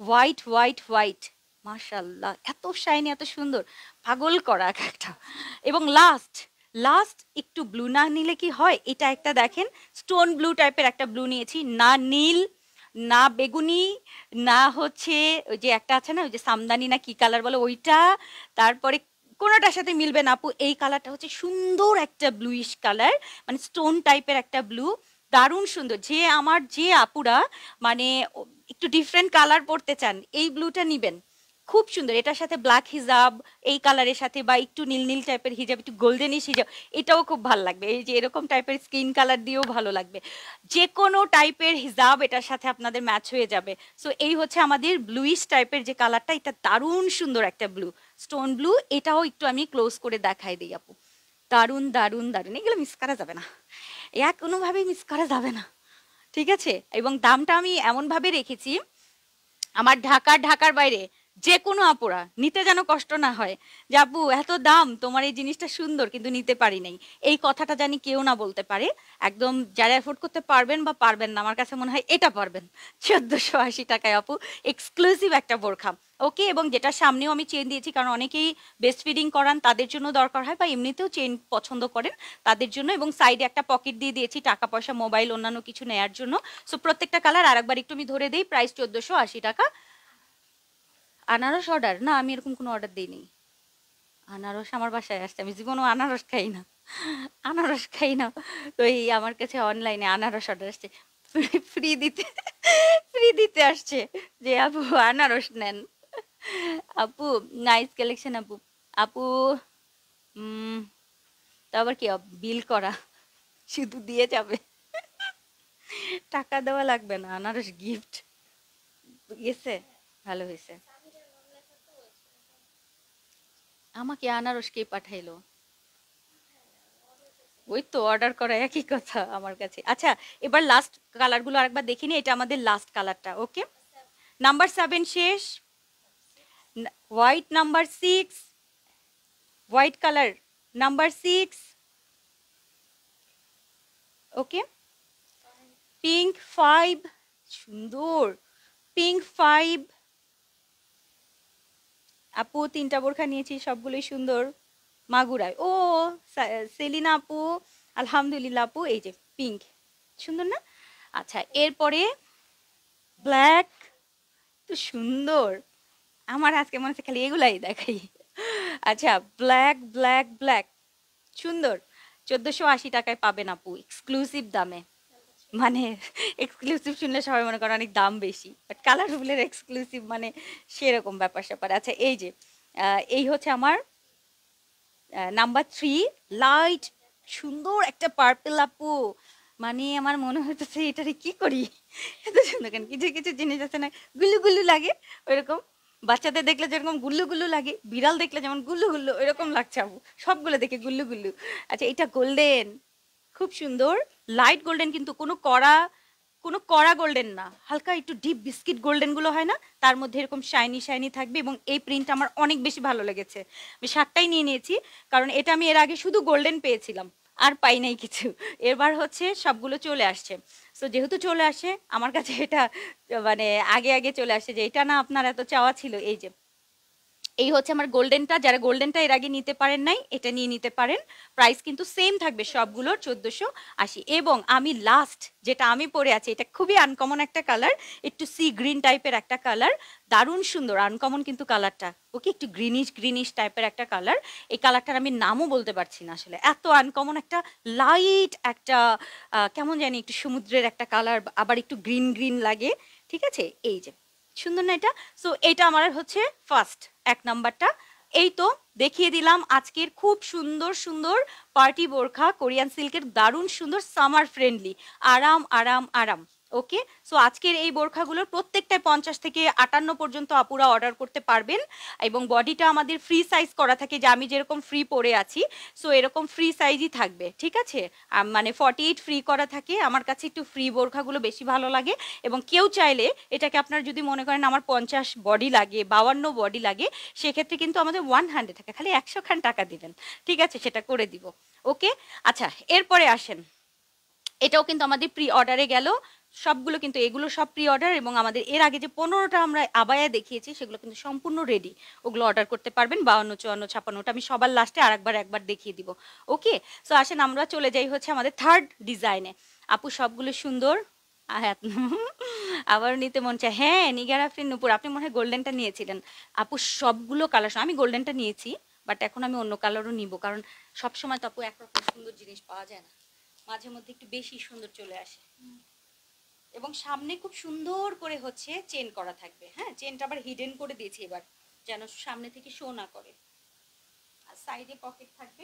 হোয়াইট হোয়াইট হোয়াইট মাশাল্লাহ এত শাইনি এত সুন্দর পাগল করা একটা এবং লাস্ট লাস্ট একটু ব্লু না নিলে কি হয় এটা একটা দেখেন স্টোন ব্লু টাইপের একটা ব্লু নিয়েছি না নীল না বেগুনি না হচ্ছে ওই যে একটা আছে না ওই যে সামদানি না কি কালার বলে ওইটা তারপরে কোনোটার সাথে মিলবে না আপু এই কালারটা হচ্ছে সুন্দর একটা ব্লুইশ কালার মানে স্টোন টাইপের একটা ব্লু দারুণ সুন্দর যে আমার যে আপুরা মানে একটু ডিফারেন্ট কালার পরতে চান এই ব্লুটা নিবেন খুব সুন্দর এটার সাথে ব্ল্যাক হিজাব এই কালারের সাথে বা একটু নীল নীল টাইপের হিজাব একটু গোল্ডেনিশ হিজাব এটাও খুব ভালো লাগবে এই যে এরকম টাইপের স্কিন কালার দিয়েও ভালো লাগবে যে কোনো টাইপের হিজাব এটার সাথে আপনাদের ম্যাচ হয়ে যাবে সো এই হচ্ছে আমাদের ব্লুইশ টাইপের যে কালারটা এটা দারুণ সুন্দর একটা ব্লু স্টোন ব্লু এটাও একটু আমি ক্লোজ করে দেখাই দিই আপু দারুণ দারুণ দারুণ এগুলো মিস করা যাবে না এক কোনোভাবেই মিস করা যাবে না ঠিক আছে এবং দামটা আমি এমনভাবে রেখেছি আমার ঢাকার ঢাকার বাইরে যে কোনো আপোরা নিতে যেন কষ্ট না হয় যে আপু এত দাম তোমার এই জিনিসটা সুন্দর কিন্তু নিতে পারি নাই এই কথাটা জানি কেউ না বলতে পারে একদম যারা অ্যাফোর্ড করতে পারবেন বা পারবেন না আমার কাছে মনে হয় এটা পারবেন চোদ্দশো আশি টাকায় আপু এক্সক্লুসিভ একটা বোরখা ওকে এবং যেটা সামনেও আমি চেন দিয়েছি কারণ অনেকেই বেস্ট ফিডিং করান তাদের জন্য দরকার হয় বা এমনিতেও চেন পছন্দ করেন তাদের জন্য এবং সাইডে একটা পকেট দিয়ে দিয়েছি টাকা পয়সা মোবাইল অন্যান্য কিছু নেয়ার জন্য সো প্রত্যেকটা কালার আর একবার একটু আমি ধরে দিই প্রাইস চোদ্দশো আশি টাকা আনারস অর্ডার না আমি এরকম কোনো অর্ডার দিইনি আনারস আমার বাসায় আসছে আমি জীবনও আনারস খাই না আনারস খাই না তো এই আমার কাছে অনলাইনে আনারস অর্ডার আসছে ফ্রি দিতে ফ্রি দিতে আসছে যে আপু আনারস নেন আপু নাইস কালেকশন আপু আপু তো আবার কি বিল করা শুধু দিয়ে যাবে টাকা দেওয়া লাগবে না আনারস গিফট গেছে ভালো হয়েছে আমাকে আনারস কে পাঠাইলো ওই তো অর্ডার করা একই কথা আমার কাছে আচ্ছা এবার লাস্ট কালারগুলো আরেকবার দেখিনি এটা আমাদের লাস্ট কালারটা ওকে নাম্বার সেভেন শেষ white number six white colour number six okay pink five সুন্দর পিঙ্ক ফাইভ আপু তিনটা বোরখা নিয়েছি সবগুলোই সুন্দর মাগুরায় ও সেলিনা আপু আলহামদুলিল্লাহ আপু এই যে পিঙ্ক সুন্দর না আচ্ছা এরপরে ব্ল্যাক তো সুন্দর আমার আজকে মনে হচ্ছে খালি এগুলাই দেখাই আচ্ছা ব্ল্যাক ব্ল্যাক ব্ল্যাক সুন্দর চোদ্দোশো আশি টাকায় পাবেন আপু এক্সক্লুসিভ দামে মানে এক্সক্লুসিভ শুনলে সবাই মনে করে অনেক দাম বেশি বাট কালারফুলের এক্সক্লুসিভ মানে সেরকম ব্যাপার স্যাপার আচ্ছা এই যে এই হচ্ছে আমার নাম্বার থ্রি লাইট সুন্দর একটা পার্পেল আপু মানে আমার মনে হইতেছে এটারে কি করি এত সুন্দর কেন কিছু কিছু জিনিস আছে না গুল্লু গুল্লু লাগে ওইরকম বাচ্চাদের দেখলে যেরকম গুল্লু গুল্লু লাগে বিড়াল দেখলে যেমন গুল্লু গুল্লু ওইরকম লাগছে আপু সবগুলো দেখে গুল্লু গুল্লু আচ্ছা এটা গোল্ডেন খুব সুন্দর লাইট গোল্ডেন কিন্তু কোনো কড়া কোনো কড়া গোল্ডেন না হালকা একটু ডিপ বিস্কিট গোল্ডেনগুলো হয় না তার মধ্যে এরকম শাইনি শাইনি থাকবে এবং এই প্রিন্ট আমার অনেক বেশি ভালো লেগেছে আমি সাতটাই নিয়ে নিয়েছি কারণ এটা আমি এর আগে শুধু গোল্ডেন পেয়েছিলাম আর পাই নাই কিছু এবার হচ্ছে সবগুলো চলে আসছে সো যেহেতু চলে আসে আমার কাছে এটা মানে আগে আগে চলে আসে যে এটা না আপনার এত চাওয়া ছিল এই যে এই হচ্ছে আমার গোল্ডেনটা যারা গোল্ডেনটা এর আগে নিতে পারেন নাই এটা নিয়ে নিতে পারেন প্রাইস কিন্তু সেম থাকবে সবগুলোর চোদ্দোশো আশি এবং আমি লাস্ট যেটা আমি পরে আছি এটা খুবই আনকমন একটা কালার একটু সি গ্রিন টাইপের একটা কালার দারুণ সুন্দর আনকমন কিন্তু কালারটা ওকে একটু গ্রিনিশ গ্রিনিশ টাইপের একটা কালার এই কালারটার আমি নামও বলতে পারছি না আসলে এত আনকমন একটা লাইট একটা কেমন জানি একটু সমুদ্রের একটা কালার আবার একটু গ্রিন গ্রিন লাগে ঠিক আছে এই যে সুন্দর না এটা সো এটা আমার হচ্ছে ফার্স্ট এক নাম্বারটা এই তো দেখিয়ে দিলাম আজকের খুব সুন্দর সুন্দর পার্টি বোরখা কোরিয়ান সিল্কের দারুণ সুন্দর সামার ফ্রেন্ডলি আরাম আরাম আরাম ওকে সো আজকের এই বোরখাগুলোর প্রত্যেকটায় পঞ্চাশ থেকে আটান্ন পর্যন্ত আপুরা অর্ডার করতে পারবেন এবং বডিটা আমাদের ফ্রি সাইজ করা থাকে যে আমি যেরকম ফ্রি পরে আছি সো এরকম ফ্রি সাইজই থাকবে ঠিক আছে মানে ফর্টি এইট ফ্রি করা থাকে আমার কাছে একটু ফ্রি বোরখাগুলো বেশি ভালো লাগে এবং কেউ চাইলে এটাকে আপনার যদি মনে করেন আমার পঞ্চাশ বডি লাগে বাউান্ন বডি লাগে সেক্ষেত্রে কিন্তু আমাদের ওয়ান হান্ড্রেড থাকে খালি একশো খান টাকা দিবেন ঠিক আছে সেটা করে দিব ওকে আচ্ছা এরপরে আসেন এটাও কিন্তু আমাদের প্রি অর্ডারে গেল সবগুলো কিন্তু এগুলো সব প্রি অর্ডার এবং আমাদের এর আগে যে পনেরোটা আমরা আবায়া দেখিয়েছি সেগুলো কিন্তু সম্পূর্ণ রেডি ওগুলো অর্ডার করতে পারবেন বাউন্ন চুয়ান্ন ছাপান্নটা আমি সবার লাস্টে আর একবার দেখিয়ে দিব ওকে সো আসেন আমরা চলে যাই হচ্ছে আমাদের থার্ড ডিজাইনে আপু সবগুলো সুন্দর আবার নিতে মন চায় হ্যাঁ নিগারা আফরিন নুপুর আপনি মনে হয় গোল্ডেনটা নিয়েছিলেন আপু সবগুলো কালার আমি গোল্ডেনটা নিয়েছি বাট এখন আমি অন্য কালারও নিব কারণ সবসময় তো আপু একরকম সুন্দর জিনিস পাওয়া যায় না মাঝে মধ্যে একটু বেশি সুন্দর চলে আসে এবং সামনে খুব সুন্দর করে হচ্ছে চেন করা থাকবে হ্যাঁ চেনটা আবার হিডেন করে দিয়েছি এবার যেন সামনে থেকে শো না করে আর সাইডে পকেট থাকবে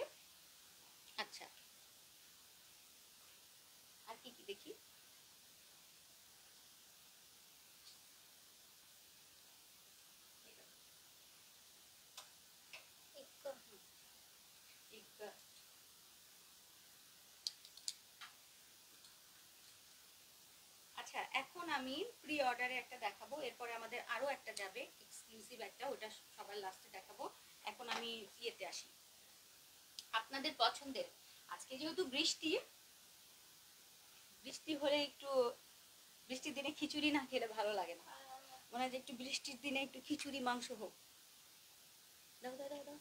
আচ্ছা আর কি কি দেখি আচ্ছা এখন আমি প্রি অর্ডারে একটা দেখাবো এরপরে আমাদের আরও একটা যাবে এক্সক্লুসিভ একটা ওটা সবার লাস্টে দেখাবো এখন আমি ইয়েতে আসি আপনাদের পছন্দের আজকে যেহেতু বৃষ্টি বৃষ্টি হলে একটু বৃষ্টির দিনে খিচুড়ি না খেলে ভালো লাগে না মনে হয় যে একটু বৃষ্টির দিনে একটু খিচুড়ি মাংস হোক দাও দাও দাও দাও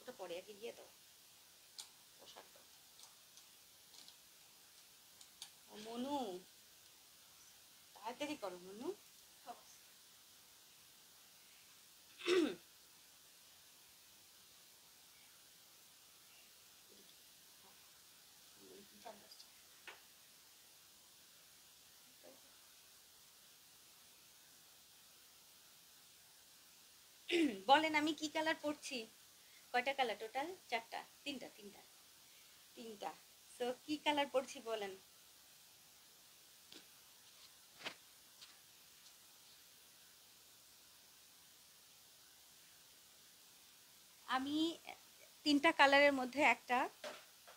ওটা পরে আগে গিয়ে দাও মনু তাড়াতাড়ি করো মনু বলেন আমি কি কালার পরছি কয়টা কালার টোটাল চারটা তিনটা তিনটা তিনটা তো কি কালার পরছি বলেন আমি তিনটা কালারের মধ্যে একটা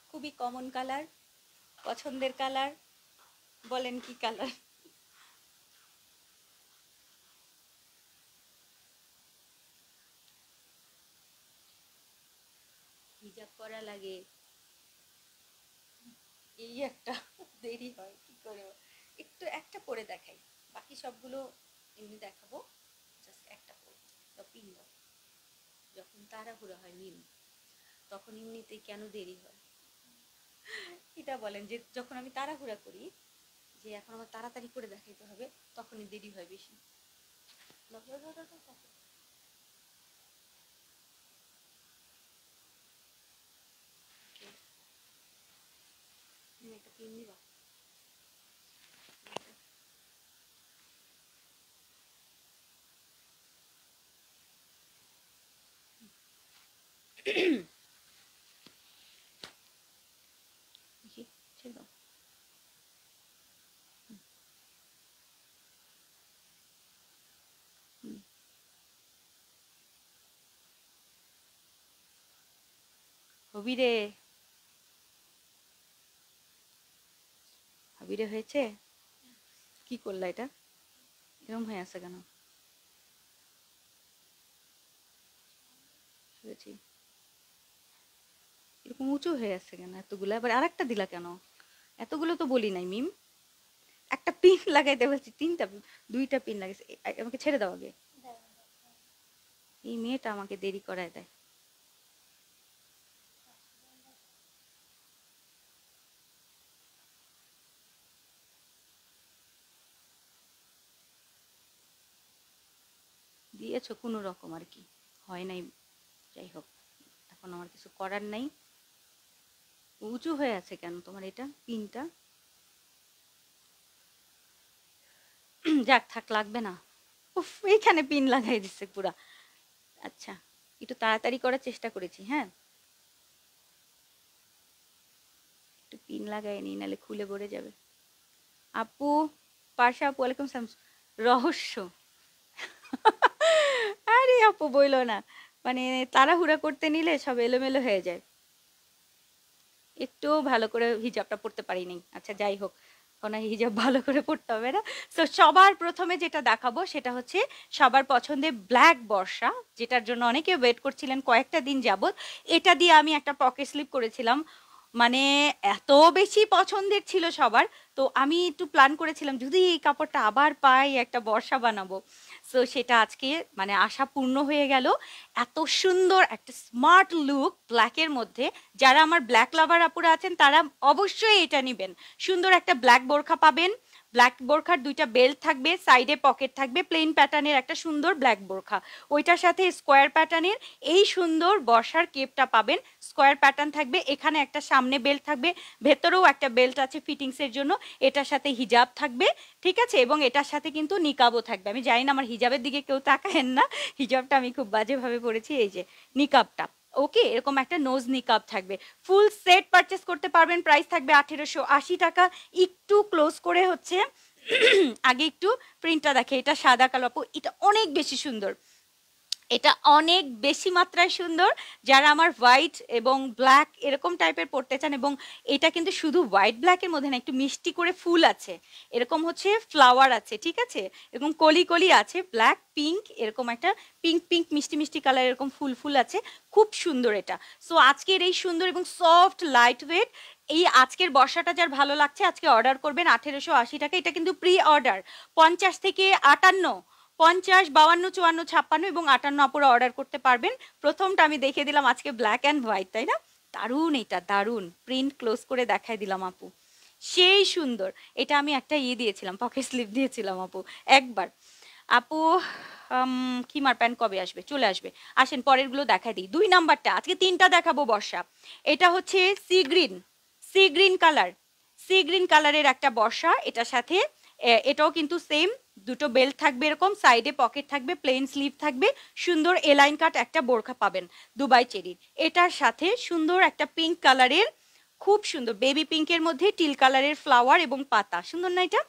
খুবই কমন কালার পছন্দের কালার বলেন কি কালার হিজাব করা লাগে এই একটা দেরি হয় কি করে একটু একটা পরে দেখাই বাকি সবগুলো এমনি দেখাবো জাস্ট একটা পরে পিন যখন তাড়াহুড়া হয় নিন তখন এমনিতে কেন দেরি হয় এটা বলেন যে যখন আমি তাড়াহুড়া করি যে এখন আমার তাড়াতাড়ি করে দেখাইতে হবে তখনই দেরি হয় বেশি একটা পিন দিবা হবিরে হবিরে হবি রে হবি রে হয়েছে কি করলা এটা এরম হয়ে আছে কেন শুনেছি এরকম উঁচু হয়ে আছে কেন এতগুলো এবার আর একটা দিলা কেন এতগুলো তো বলি নাই মিম একটা পিন লাগাইতে বলছি তিনটা দুইটা পিন লাগাইছে আমাকে ছেড়ে দাও আগে এই মেয়েটা আমাকে দেরি করায় দেয় দিয়েছো কোনো রকম আর কি হয় নাই যাই হোক এখন আমার কিছু করার নাই উঁচু হয়ে আছে কেন তোমার এটা পিনটা যাক থাক লাগবে না উফ এইখানে পিন লাগাই দিচ্ছে পুরা আচ্ছা একটু তাড়াতাড়ি করার চেষ্টা করেছি হ্যাঁ একটু পিন লাগাই নি নালে খুলে পড়ে যাবে আপু পাশা আপু ওয়ালাইকুম সালাম রহস্য আরে আপু বইল না মানে তাড়াহুড়া করতে নিলে সব এলোমেলো হয়ে যায় একটু ভালো করে হিজাবটা পরতে পারিনি আচ্ছা যাই হোক এখন হিজাব ভালো করে পড়তে হবে না তো সবার প্রথমে যেটা দেখাবো সেটা হচ্ছে সবার পছন্দের ব্ল্যাক বর্ষা যেটার জন্য অনেকে ওয়েট করছিলেন কয়েকটা দিন যাবৎ এটা দিয়ে আমি একটা পকেট স্লিপ করেছিলাম মানে এত বেশি পছন্দের ছিল সবার তো আমি একটু প্ল্যান করেছিলাম যদি এই কাপড়টা আবার পাই একটা বর্ষা বানাবো সো সেটা আজকে মানে আশা পূর্ণ হয়ে গেল এত সুন্দর একটা স্মার্ট লুক ব্ল্যাকের মধ্যে যারা আমার ব্ল্যাক লাভার আপুরা আছেন তারা অবশ্যই এটা নেবেন সুন্দর একটা ব্ল্যাক বোরখা পাবেন ব্ল্যাক বোরখার দুইটা বেল্ট থাকবে সাইডে পকেট থাকবে প্লেন প্যাটার্নের একটা সুন্দর ব্ল্যাক বোরখা ওইটার সাথে স্কোয়ার প্যাটার্নের এই সুন্দর বসার কেপটা পাবেন স্কোয়ার প্যাটার্ন থাকবে এখানে একটা সামনে বেল্ট থাকবে ভেতরেও একটা বেল্ট আছে ফিটিংসের জন্য এটার সাথে হিজাব থাকবে ঠিক আছে এবং এটার সাথে কিন্তু নিকাবও থাকবে আমি জানি না আমার হিজাবের দিকে কেউ তাকায়েন না হিজাবটা আমি খুব বাজেভাবে পড়েছি এই যে নিকাবটা ওকে এরকম একটা নোজ নিকাব থাকবে ফুল সেট পারচেস করতে পারবেন প্রাইস থাকবে আঠেরোশো আশি টাকা একটু ক্লোজ করে হচ্ছে আগে একটু প্রিন্টটা দেখে এটা সাদা কালো আপু এটা অনেক বেশি সুন্দর এটা অনেক বেশি মাত্রায় সুন্দর যারা আমার হোয়াইট এবং ব্ল্যাক এরকম টাইপের পড়তে চান এবং এটা কিন্তু শুধু হোয়াইট ব্ল্যাকের মধ্যে না একটু মিষ্টি করে ফুল আছে এরকম হচ্ছে ফ্লাওয়ার আছে ঠিক আছে এরকম কলি কলি আছে ব্ল্যাক পিঙ্ক এরকম একটা পিঙ্ক পিঙ্ক মিষ্টি মিষ্টি কালার এরকম ফুল ফুল আছে খুব সুন্দর এটা সো আজকের এই সুন্দর এবং সফট লাইট ওয়েট এই আজকের বর্ষাটা যার ভালো লাগছে আজকে অর্ডার করবেন আঠেরোশো আশি টাকা এটা কিন্তু প্রি অর্ডার পঞ্চাশ থেকে আটান্ন পঞ্চাশ বাউান্ন চুয়ান্ন ছাপ্পান্ন এবং আটান্ন আপুরা অর্ডার করতে পারবেন প্রথমটা আমি দেখিয়ে দিলাম আজকে ব্ল্যাক অ্যান্ড হোয়াইট তাই না দারুণ এটা দারুণ প্রিন্ট ক্লোজ করে দেখাই দিলাম আপু সেই সুন্দর এটা আমি একটা ইয়ে দিয়েছিলাম পকেট স্লিপ দিয়েছিলাম আপু একবার আপু কিমার প্যান্ট কবে আসবে চলে আসবে আসেন পরেরগুলো দেখাই দিই দুই নাম্বারটা আজকে তিনটা দেখাবো বর্ষা এটা হচ্ছে sea green sea green colour sea green কালারের একটা বর্ষা এটা সাথে এটাও কিন্তু সেম দুটো বেল্ট থাকবে এরকম সাইডে পকেট থাকবে প্লেন স্লিভ থাকবে সুন্দর এলাইন কাট একটা বোরখা পাবেন দুবাই চেরির এটার সাথে সুন্দর একটা পিঙ্ক কালারের খুব সুন্দর বেবি পিঙ্কের মধ্যে টিল কালারের ফ্লাওয়ার এবং পাতা সুন্দর না এটা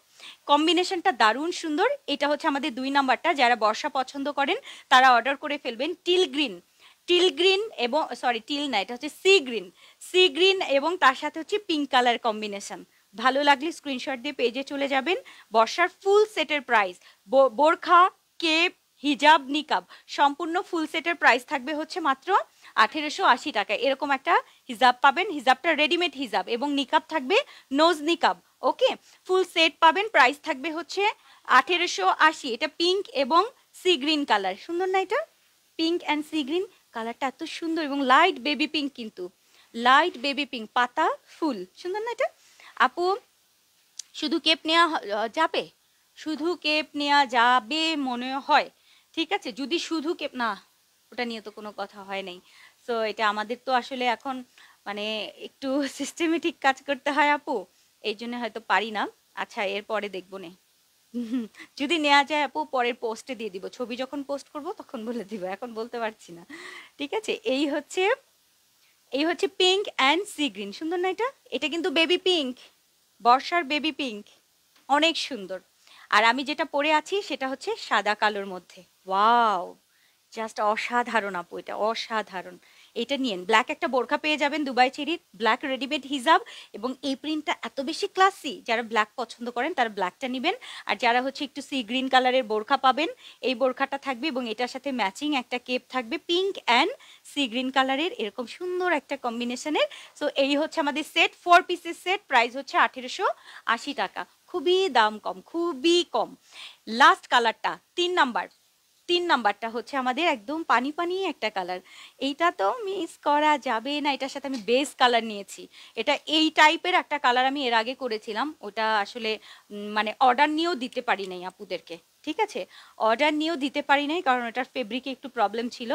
কম্বিনেশনটা দারুণ সুন্দর এটা হচ্ছে আমাদের দুই নাম্বারটা যারা বর্ষা পছন্দ করেন তারা অর্ডার করে ফেলবেন টিল গ্রিন টিল গ্রিন এবং সরি টিল না এটা হচ্ছে সি গ্রিন সি গ্রিন এবং তার সাথে হচ্ছে পিঙ্ক কালার কম্বিনেশন ভালো লাগলে স্ক্রিনশট দিয়ে পেজে চলে যাবেন বর্ষার ফুল সেটের প্রাইস বোরখা কেপ হিজাব নিকাব সম্পূর্ণ ফুল সেটের প্রাইস থাকবে হচ্ছে মাত্র আঠেরোশো আশি টাকা এরকম একটা হিজাব পাবেন হিজাবটা রেডিমেড হিজাব এবং নিকাব থাকবে নোজ নিকাব ওকে ফুল সেট পাবেন প্রাইস থাকবে হচ্ছে আঠেরোশো আশি এটা পিঙ্ক এবং সি গ্রিন কালার সুন্দর না এটা পিঙ্ক অ্যান্ড সি গ্রিন কালারটা এত সুন্দর এবং লাইট বেবি পিঙ্ক কিন্তু লাইট বেবি পিঙ্ক পাতা ফুল সুন্দর না এটা আপু শুধু কেপ নেওয়া যাবে শুধু কেপ নেওয়া যাবে মনে হয় ঠিক আছে যদি শুধু কেপ না ওটা নিয়ে তো কোনো কথা হয় নাই সো এটা আমাদের তো আসলে এখন মানে একটু সিস্টেমেটিক কাজ করতে হয় আপু এই জন্য হয়তো পারি না আচ্ছা এরপরে দেখবো নে যদি নেওয়া যায় আপু পরের পোস্টে দিয়ে দিব ছবি যখন পোস্ট করব তখন বলে দিব এখন বলতে পারছি না ঠিক আছে এই হচ্ছে এই হচ্ছে পিঙ্ক অ্যান্ড সি গ্রিন সুন্দর না এটা এটা কিন্তু বেবি পিঙ্ক বর্ষার বেবি পিঙ্ক অনেক সুন্দর আর আমি যেটা পরে আছি সেটা হচ্ছে সাদা কালোর মধ্যে ওয়াও জাস্ট অসাধারণ আপু এটা অসাধারণ এটা নিয়েন ব্ল্যাক একটা বোরখা পেয়ে যাবেন দুবাই চেরির ব্ল্যাক রেডিমেড হিজাব এবং এই প্রিন্টটা এত বেশি ক্লাসি যারা ব্ল্যাক পছন্দ করেন তারা ব্ল্যাকটা নেবেন আর যারা হচ্ছে একটু সি গ্রিন কালারের বোরখা পাবেন এই বোরখাটা থাকবে এবং এটার সাথে ম্যাচিং একটা কেপ থাকবে পিঙ্ক অ্যান্ড সি গ্রিন কালারের এরকম সুন্দর একটা কম্বিনেশনের সো এই হচ্ছে আমাদের সেট ফোর পিসের সেট প্রাইস হচ্ছে আঠেরোশো আশি টাকা খুবই দাম কম খুবই কম লাস্ট কালারটা তিন নাম্বার তিন নাম্বারটা হচ্ছে আমাদের একদম পানি পানি একটা কালার এইটা তো মিস করা যাবে না এটার সাথে আমি বেস কালার নিয়েছি এটা এই টাইপের একটা কালার আমি এর আগে করেছিলাম ওটা আসলে মানে অর্ডার নিয়েও দিতে পারি নাই আপুদেরকে ঠিক আছে অর্ডার নিয়েও দিতে পারি নাই কারণ ওটার ফেব্রিকে একটু প্রবলেম ছিল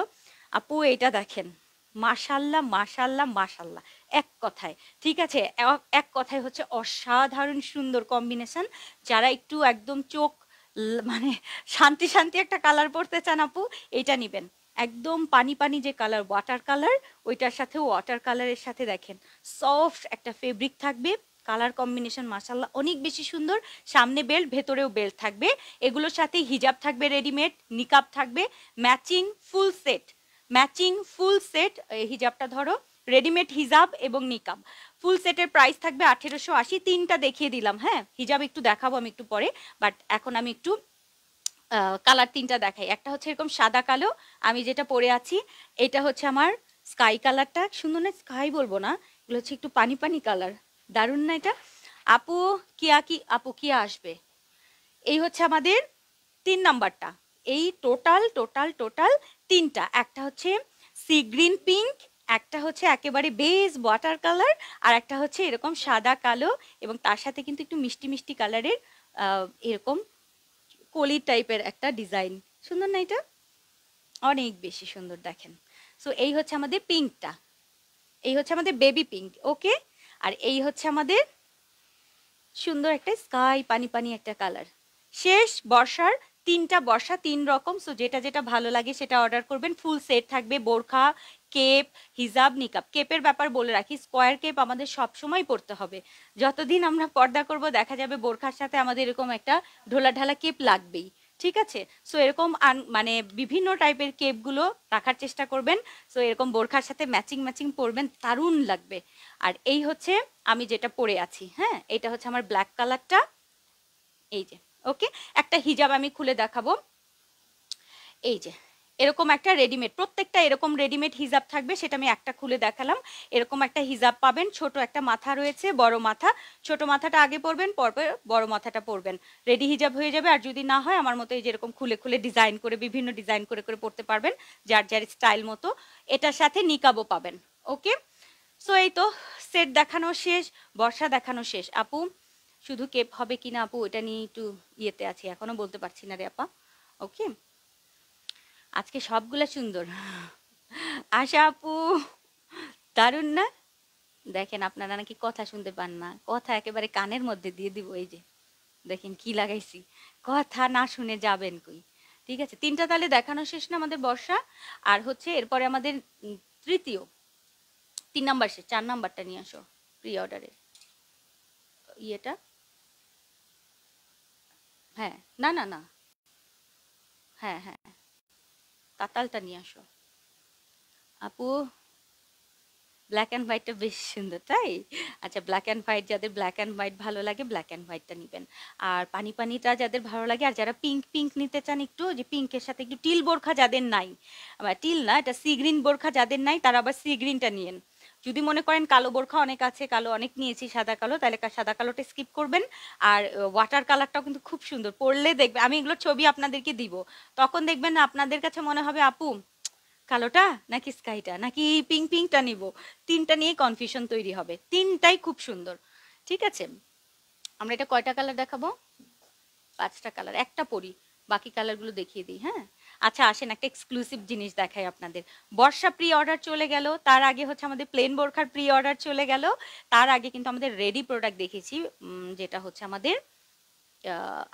আপু এটা দেখেন মাশাল্লাহ মাসাল্লা মাশাল্লাহ এক কথায় ঠিক আছে এক কথায় হচ্ছে অসাধারণ সুন্দর কম্বিনেশন যারা একটু একদম চোখ মানে শান্তি শান্তি একটা কালার পরতে চান আপু এটা নিবেন একদম পানি পানি যে কালার ওয়াটার কালার ওইটার সাথে ওয়াটার কালারের সাথে দেখেন সফট একটা ফেব্রিক থাকবে কালার কম্বিনেশন মাসাল্লাহ অনেক বেশি সুন্দর সামনে বেল্ট ভেতরেও বেল্ট থাকবে এগুলোর সাথে হিজাব থাকবে রেডিমেড নিকাপ থাকবে matching full set matching full set হিজাবটা ধরো রেডিমেড হিজাব এবং নিকাব ফুল সেটের প্রাইস থাকবে আঠেরোশো আশি তিনটা দেখিয়ে দিলাম হ্যাঁ হিজাব একটু দেখাবো আমি একটু পরে বাট এখন আমি একটু কালার তিনটা দেখাই একটা হচ্ছে এরকম সাদা কালো আমি যেটা পরে আছি এটা হচ্ছে আমার স্কাই কালারটা সুন্দর না স্কাই বলবো না এগুলো হচ্ছে একটু পানি পানি কালার দারুণ না এটা আপু কিয়া কি আপু কিয়া আসবে এই হচ্ছে আমাদের তিন নাম্বারটা এই টোটাল টোটাল টোটাল তিনটা একটা হচ্ছে সি গ্রিন পিঙ্ক একটা হচ্ছে একেবারে বেস ওয়াটার কালার আর একটা হচ্ছে এরকম সাদা কালো এবং তার সাথে কিন্তু একটু মিষ্টি মিষ্টি কালারের এরকম কলি টাইপের একটা ডিজাইন সুন্দর না এটা অনেক বেশি সুন্দর দেখেন সো এই হচ্ছে আমাদের পিঙ্কটা এই হচ্ছে আমাদের বেবি পিঙ্ক ওকে আর এই হচ্ছে আমাদের সুন্দর একটা স্কাই পানি পানি একটা কালার শেষ বর্ষার তিনটা বর্ষা তিন রকম সো যেটা যেটা ভালো লাগে সেটা অর্ডার করবেন ফুল সেট থাকবে বোরখা কেপ হিজাব নিকাব কেপের ব্যাপার বলে রাখি স্কোয়ার কেপ আমাদের সবসময় পড়তে হবে যতদিন আমরা পর্দা করব দেখা যাবে বোরখার সাথে আমাদের এরকম একটা ঢোলাঢালা কেপ লাগবেই ঠিক আছে সো এরকম মানে বিভিন্ন টাইপের কেপগুলো রাখার চেষ্টা করবেন সো এরকম বোরখার সাথে ম্যাচিং ম্যাচিং পরবেন দারুণ লাগবে আর এই হচ্ছে আমি যেটা পরে আছি হ্যাঁ এটা হচ্ছে আমার ব্ল্যাক কালারটা এই যে ওকে একটা হিজাব আমি খুলে দেখাবো এই যে এরকম একটা রেডিমেড প্রত্যেকটা এরকম রেডিমেড হিজাব থাকবে সেটা আমি একটা খুলে দেখালাম এরকম একটা হিজাব পাবেন ছোট একটা মাথা রয়েছে বড় মাথা ছোট মাথাটা আগে পরবেন পরপর বড় মাথাটা পরবেন রেডি হিজাব হয়ে যাবে আর যদি না হয় আমার মতো এই যেরকম খুলে খুলে ডিজাইন করে বিভিন্ন ডিজাইন করে করে পড়তে পারবেন যার যার স্টাইল মতো এটার সাথে নিকাবও পাবেন ওকে সো এই তো সেট দেখানো শেষ বর্ষা দেখানো শেষ আপু শুধু কেপ হবে কি না আপু এটা নিয়ে একটু ইয়েতে আছি এখনো বলতে পারছি না রে আপা ওকে আজকে সবগুলা সুন্দর আশা আপু দারুণ না দেখেন আপনারা নাকি কথা শুনতে পান না কথা একেবারে কানের মধ্যে দিয়ে দিব এই যে দেখেন কি লাগাইছি কথা না শুনে যাবেন কই ঠিক আছে তিনটা তালে দেখানো শেষ না আমাদের বর্ষা আর হচ্ছে এরপরে আমাদের তৃতীয় তিন নাম্বার শেষ চার নাম্বারটা নিয়ে আসো প্রি অর্ডারের ইয়েটা হ্যাঁ না না না হ্যাঁ হ্যাঁ তাতালটা হ্যাঁ। নিয়ে আসো আপু ব্ল্যাক অ্যান্ড হোয়াইটটা বেশ সুন্দর তাই আচ্ছা ব্ল্যাক অ্যান্ড হোয়াইট যাদের ব্ল্যাক অ্যান্ড হোয়াইট ভালো লাগে ব্ল্যাক অ্যান্ড হোয়াইটটা নেবেন আর পানি পানিটা যাদের ভালো লাগে আর যারা পিঙ্ক পিঙ্ক নিতে চান একটু যে পিঙ্কের সাথে একটু টিল বোরখা যাদের নাই টিল না এটা সি গ্রিন বোরখা যাদের নাই তারা আবার সি গ্রিনটা নিয়েন যদি মনে করেন কালো বোরখা অনেক আছে কালো অনেক নিয়েছি সাদা কালো তাহলে সাদা কালোটা স্কিপ করবেন আর ওয়াটার কালারটাও কিন্তু খুব সুন্দর পড়লে দেখবেন আমি এগুলোর ছবি আপনাদেরকে দিব তখন দেখবেন আপনাদের কাছে মনে হবে আপু কালোটা নাকি স্কাইটা নাকি পিঙ্ক পিঙ্কটা নিব তিনটা নিয়ে কনফিউশন তৈরি হবে তিনটাই খুব সুন্দর ঠিক আছে আমরা এটা কয়টা কালার দেখাবো পাঁচটা কালার একটা পরি বাকি কালারগুলো দেখিয়ে দিই হ্যাঁ আচ্ছা আসেন একটা এক্সক্লুসিভ জিনিস দেখাই আপনাদের বর্ষা প্রি অর্ডার চলে গেল তার আগে হচ্ছে আমাদের প্লেন বোরখার প্রি অর্ডার চলে গেল তার আগে কিন্তু আমাদের রেডি প্রোডাক্ট দেখেছি যেটা হচ্ছে আমাদের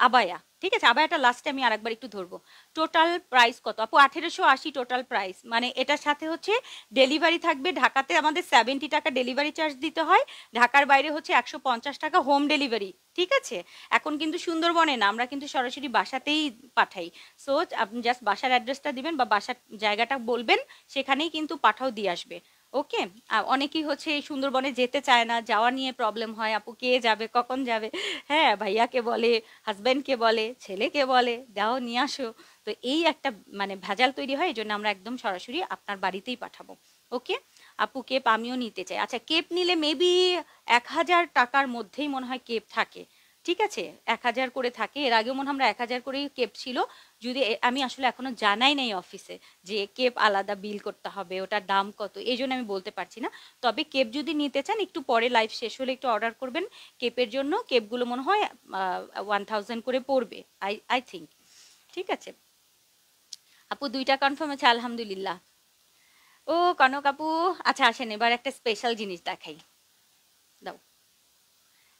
আবায়া ঠিক আছে আবায়াটা লাস্টে আমি আরেকবার একটু ধরবো টোটাল প্রাইস কত আপু আঠেরোশো আশি টোটাল প্রাইস মানে এটার সাথে হচ্ছে ডেলিভারি থাকবে ঢাকাতে আমাদের সেভেন্টি টাকা ডেলিভারি চার্জ দিতে হয় ঢাকার বাইরে হচ্ছে একশো পঞ্চাশ টাকা হোম ডেলিভারি ঠিক আছে এখন কিন্তু সুন্দরবনে না আমরা কিন্তু সরাসরি বাসাতেই পাঠাই সো আপনি জাস্ট বাসার অ্যাড্রেসটা দিবেন বা বাসার জায়গাটা বলবেন সেখানেই কিন্তু পাঠাও দিয়ে আসবে ওকে অনেকেই হচ্ছে এই সুন্দরবনে যেতে চায় না যাওয়া নিয়ে প্রবলেম হয় আপু কে যাবে কখন যাবে হ্যাঁ ভাইয়াকে বলে হাজব্যান্ডকে বলে ছেলেকে বলে যাও নিয়ে আসো তো এই একটা মানে ভেজাল তৈরি হয় এই জন্য আমরা একদম সরাসরি আপনার বাড়িতেই পাঠাবো ওকে আপু কেপ আমিও নিতে চাই আচ্ছা কেপ নিলে মেবি এক হাজার টাকার মধ্যেই মনে হয় কেপ থাকে ঠিক আছে এক হাজার করে থাকে এর আগে মনে আমরা এক হাজার করেই কেপ ছিল যদি আমি আসলে এখনো জানাই নাই অফিসে যে কেপ আলাদা বিল করতে হবে ওটার দাম কত এই জন্য আমি বলতে পারছি না তবে কেপ যদি নিতে চান একটু পরে লাইফ শেষ হলে একটু অর্ডার করবেন কেপের জন্য কেপগুলো মনে হয় ওয়ান থাউজেন্ড করে পড়বে আই আই থিঙ্ক ঠিক আছে আপু দুইটা কনফার্ম আছে আলহামদুলিল্লাহ ও কনক আপু আচ্ছা আসেন এবার একটা স্পেশাল জিনিস দেখাই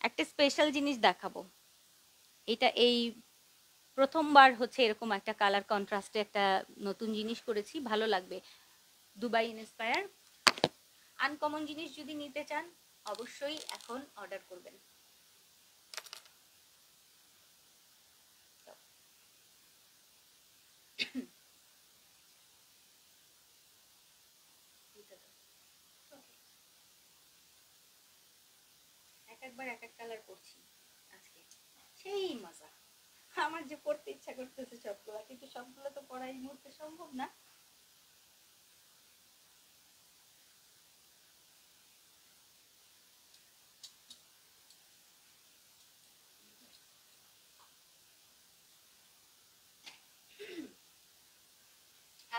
একটা স্পেশাল জিনিস দেখাবো এটা এই প্রথমবার হচ্ছে এরকম একটা কালার কন্ট্রাস্টে একটা নতুন জিনিস করেছি ভালো লাগবে দুবাই ইন্সপায়ার আনকমন জিনিস যদি নিতে চান অবশ্যই এখন অর্ডার করবেন একবার এক এক কালার করছি আজকে সেই মজা আমার যে পড়তে ইচ্ছা করতেছে সবগুলো কিন্তু সবগুলো তো পড়া এই মুহূর্তে সম্ভব না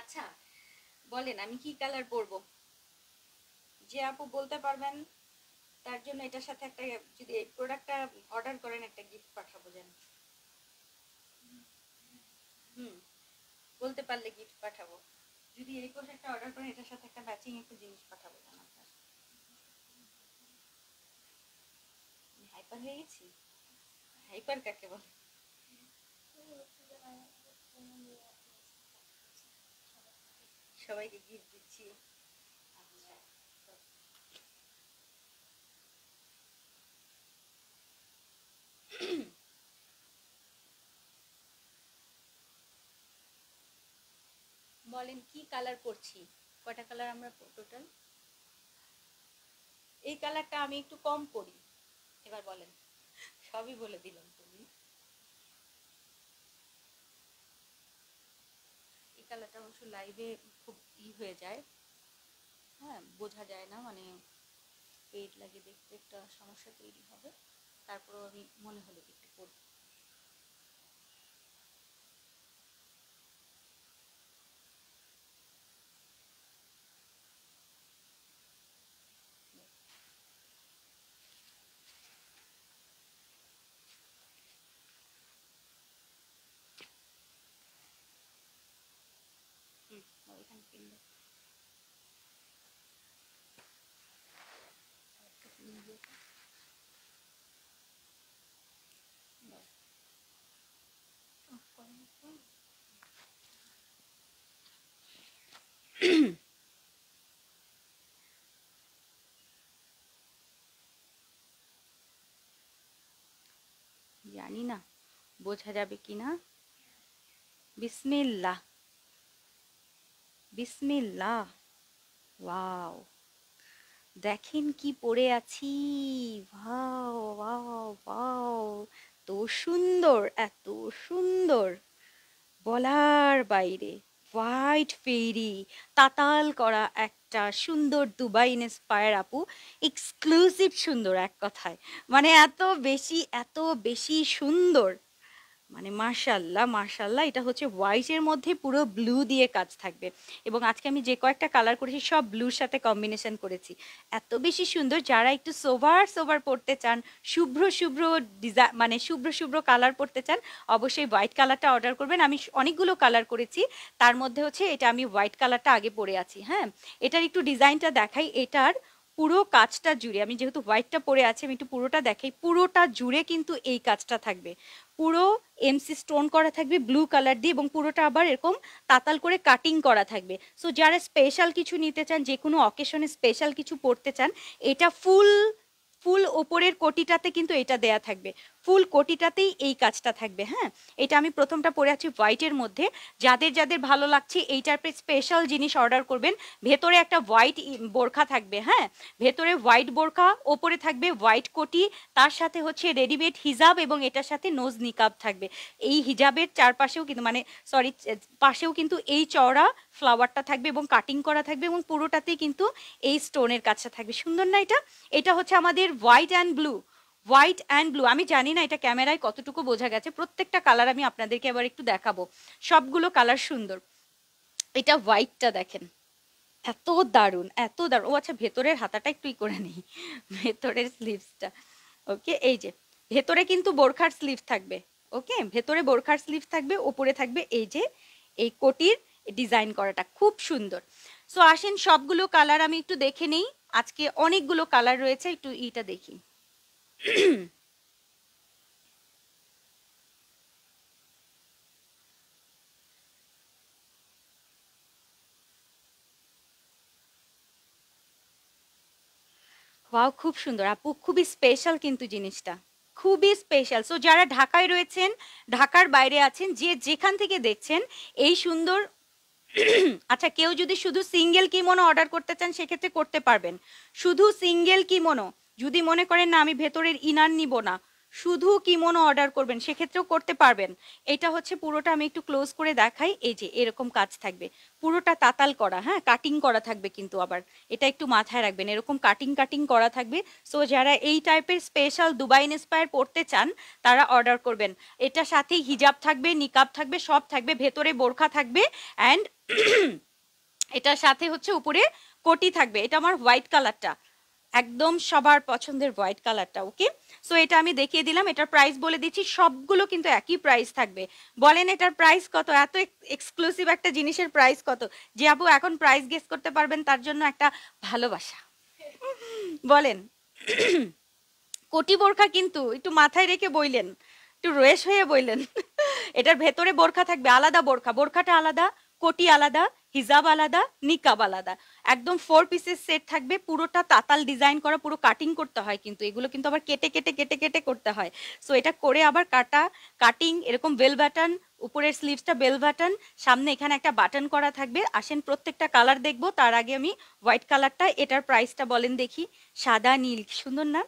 আচ্ছা বলেন আমি কি কালার পরবো যে আপু বলতে পারবেন তার জন্য এটার সাথে একটা যদি এই প্রোডাক্টটা অর্ডার করেন একটা গিফট পাঠাবো যেন হুম বলতে পারলে গিফট পাঠাবো যদি এই প্রোডাক্টটা অর্ডার করেন এটার সাথে একটা ম্যাচিং একটা জিনিস পাঠাবো যেন আপনার হাইপার হয়ে গেছি হাইপার কাকে বলে সবাইকে গিফট দিচ্ছি বলেন কি কালার করছি কটা কালার আমরা টোটাল এই কালারটা আমি একটু কম করি এবার বলেন সবই বলে দিলাম তুমি এই কালারটা অবশ্য লাইভে খুব ই হয়ে যায় হ্যাঁ বোঝা যায় না মানে পেট লাগে দেখতে একটা সমস্যা তৈরি হবে Está probado muy lejos de mm, que te muy জানি না বোঝা যাবে কি না বিসমিল্লা বিসমিল্লা ওয়াও দেখেন কি পড়ে আছি ভাও ওয়াও ওয়াও তো সুন্দর এত সুন্দর বলার বাইরে হোয়াইট ফেরি তাতাল করা একটা সুন্দর দুবাই ইন্সপায়ার আপু এক্সক্লুসিভ সুন্দর এক কথায় মানে এত বেশি এত বেশি সুন্দর মানে মার্শাল্লাহ মার্শাল্লাহ এটা হচ্ছে হোয়াইটের মধ্যে পুরো ব্লু দিয়ে কাজ থাকবে এবং আজকে আমি যে কয়েকটা কালার করেছি সব ব্লুর সাথে কম্বিনেশন করেছি এত বেশি সুন্দর যারা একটু সোভার সোভার পড়তে চান শুভ্র শুভ্র ডিজাইন মানে শুভ্র শুভ্র কালার পড়তে চান অবশ্যই হোয়াইট কালারটা অর্ডার করবেন আমি অনেকগুলো কালার করেছি তার মধ্যে হচ্ছে এটা আমি হোয়াইট কালারটা আগে পরে আছি হ্যাঁ এটার একটু ডিজাইনটা দেখাই এটার পুরো কাজটা জুড়ে আমি যেহেতু হোয়াইটটা পরে আছি আমি একটু পুরোটা দেখাই পুরোটা জুড়ে কিন্তু এই কাজটা থাকবে পুরো এমসি স্টোন করা থাকবে ব্লু কালার দিয়ে এবং পুরোটা আবার এরকম তাতাল করে কাটিং করা থাকবে সো যারা স্পেশাল কিছু নিতে চান যে কোনো অকেশনে স্পেশাল কিছু পড়তে চান এটা ফুল ফুল ওপরের কোটিটাতে কিন্তু এটা দেয়া থাকবে ফুল কোটিটাতেই এই কাজটা থাকবে হ্যাঁ এটা আমি প্রথমটা পরে আছি হোয়াইটের মধ্যে যাদের যাদের ভালো লাগছে এই টাইপের স্পেশাল জিনিস অর্ডার করবেন ভেতরে একটা হোয়াইট বোরখা থাকবে হ্যাঁ ভেতরে হোয়াইট বোরখা ওপরে থাকবে হোয়াইট কোটি তার সাথে হচ্ছে রেডিমেড হিজাব এবং এটার সাথে নোজ নিকাব থাকবে এই হিজাবের চারপাশেও কিন্তু মানে সরি পাশেও কিন্তু এই চওড়া ফ্লাওয়ারটা থাকবে এবং কাটিং করা থাকবে এবং পুরোটাতেই কিন্তু এই স্টোনের কাছটা থাকবে সুন্দর না এটা এটা হচ্ছে আমাদের white and blue white and blue আমি জানি না এটা ক্যামেরায় কতটুকু বোঝা গেছে প্রত্যেকটা কালার আমি আপনাদেরকে এবার একটু দেখাবো সবগুলো কালার সুন্দর এটা হোয়াইটটা দেখেন এত দারুণ এত দারুণ ও আচ্ছা ভেতরের হাতাটা একটুই করে নিই ভেতরের স্লিভসটা ওকে এই যে ভেতরে কিন্তু বোরখার স্লিভ থাকবে ওকে ভেতরে বোরখার স্লিভ থাকবে ওপরে থাকবে এই যে এই কোটির ডিজাইন করাটা খুব সুন্দর সো আসেন সবগুলো কালার আমি একটু দেখে নেই আজকে অনেকগুলো কালার রয়েছে একটু ইটা দেখি ওয়াও খুব সুন্দর আপু খুবই স্পেশাল কিন্তু জিনিসটা খুবই স্পেশাল সো যারা ঢাকায় রয়েছেন ঢাকার বাইরে আছেন যে যেখান থেকে দেখছেন এই সুন্দর আচ্ছা কেউ যদি শুধু সিঙ্গেল কিমোনো অর্ডার করতে চান সেক্ষেত্রে করতে পারবেন শুধু সিঙ্গেল কিমোনো যদি মনে করেন না আমি ভেতরের ইনার নিব না শুধু কিমোনো অর্ডার করবেন সেক্ষেত্রেও করতে পারবেন এটা হচ্ছে পুরোটা আমি একটু ক্লোজ করে দেখাই এই যে এরকম কাজ থাকবে পুরোটা তাতাল করা হ্যাঁ কাটিং করা থাকবে কিন্তু আবার এটা একটু মাথায় রাখবেন এরকম কাটিং কাটিং করা থাকবে সো যারা এই টাইপের স্পেশাল দুবাই ইন্সপায়ার পড়তে চান তারা অর্ডার করবেন এটা সাথেই হিজাব থাকবে নিকাব থাকবে সব থাকবে ভেতরে বোরখা থাকবে অ্যান্ড এটার সাথে হচ্ছে উপরে কোটি থাকবে এটা আমার হোয়াইট কালারটা একদম সবার পছন্দের হোয়াইট কালারটা ওকে সো এটা আমি দেখিয়ে দিলাম এটার প্রাইস বলে দিচ্ছি সবগুলো কিন্তু একই প্রাইস থাকবে বলেন এটার প্রাইস কত এত এক্সক্লুসিভ একটা জিনিসের প্রাইস কত যে আপু এখন প্রাইস গেস করতে পারবেন তার জন্য একটা ভালোবাসা বলেন কোটি বোরখা কিন্তু একটু মাথায় রেখে বইলেন একটু রেশ হয়ে বইলেন এটার ভেতরে বোরখা থাকবে আলাদা বোরখা বোরখাটা আলাদা কোটি আলাদা হিজাব আলাদা নিকাব আলাদা একদম ফোর পিসের সেট থাকবে পুরোটা তাতাল ডিজাইন করা পুরো কাটিং করতে হয় কিন্তু এগুলো কিন্তু আবার কেটে কেটে কেটে কেটে করতে হয় সো এটা করে আবার কাটা কাটিং এরকম বেল বাটন উপরের স্লিভসটা বেল বাটন সামনে এখানে একটা বাটন করা থাকবে আসেন প্রত্যেকটা কালার দেখব তার আগে আমি হোয়াইট কালারটা এটার প্রাইসটা বলেন দেখি সাদা নীল সুন্দর না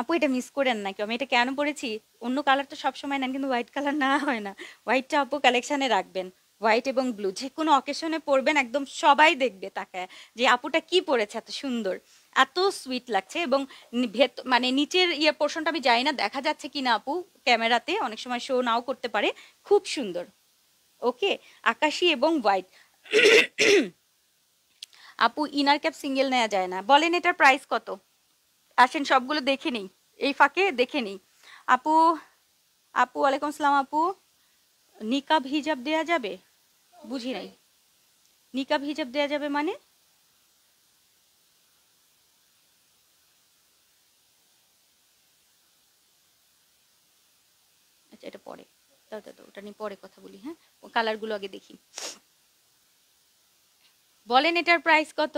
আপু এটা মিস করেন না কেউ আমি এটা কেন পড়েছি অন্য কালার তো সবসময় নেন কিন্তু হোয়াইট কালার না হয় না হোয়াইটটা আপু কালেকশানে রাখবেন হোয়াইট এবং ব্লু যে কোনো অকেশনে পরবেন একদম সবাই দেখবে তাকে যে আপুটা কি পরেছে এত সুন্দর এত সুইট লাগছে এবং ভেত মানে নিচের ইয়ে পোর্শনটা আমি জানি না দেখা যাচ্ছে কি না আপু ক্যামেরাতে অনেক সময় শো নাও করতে পারে খুব সুন্দর ওকে আকাশি এবং হোয়াইট আপু ইনার ক্যাপ সিঙ্গেল নেওয়া যায় না বলেন এটার প্রাইস কত আসেন সবগুলো দেখে নিই এই ফাঁকে দেখে নিই আপু আপু ওয়ালাইকুম আসসালাম আপু নিকাব হিজাব দেয়া যাবে বুঝি নাই নিকাব হিজাব দেয়া যাবে মানে আচ্ছা এটা পরে দাও দাও ওটা নিয়ে পরে কথা বলি হ্যাঁ কালারগুলো আগে দেখি বলেন এটার প্রাইস কত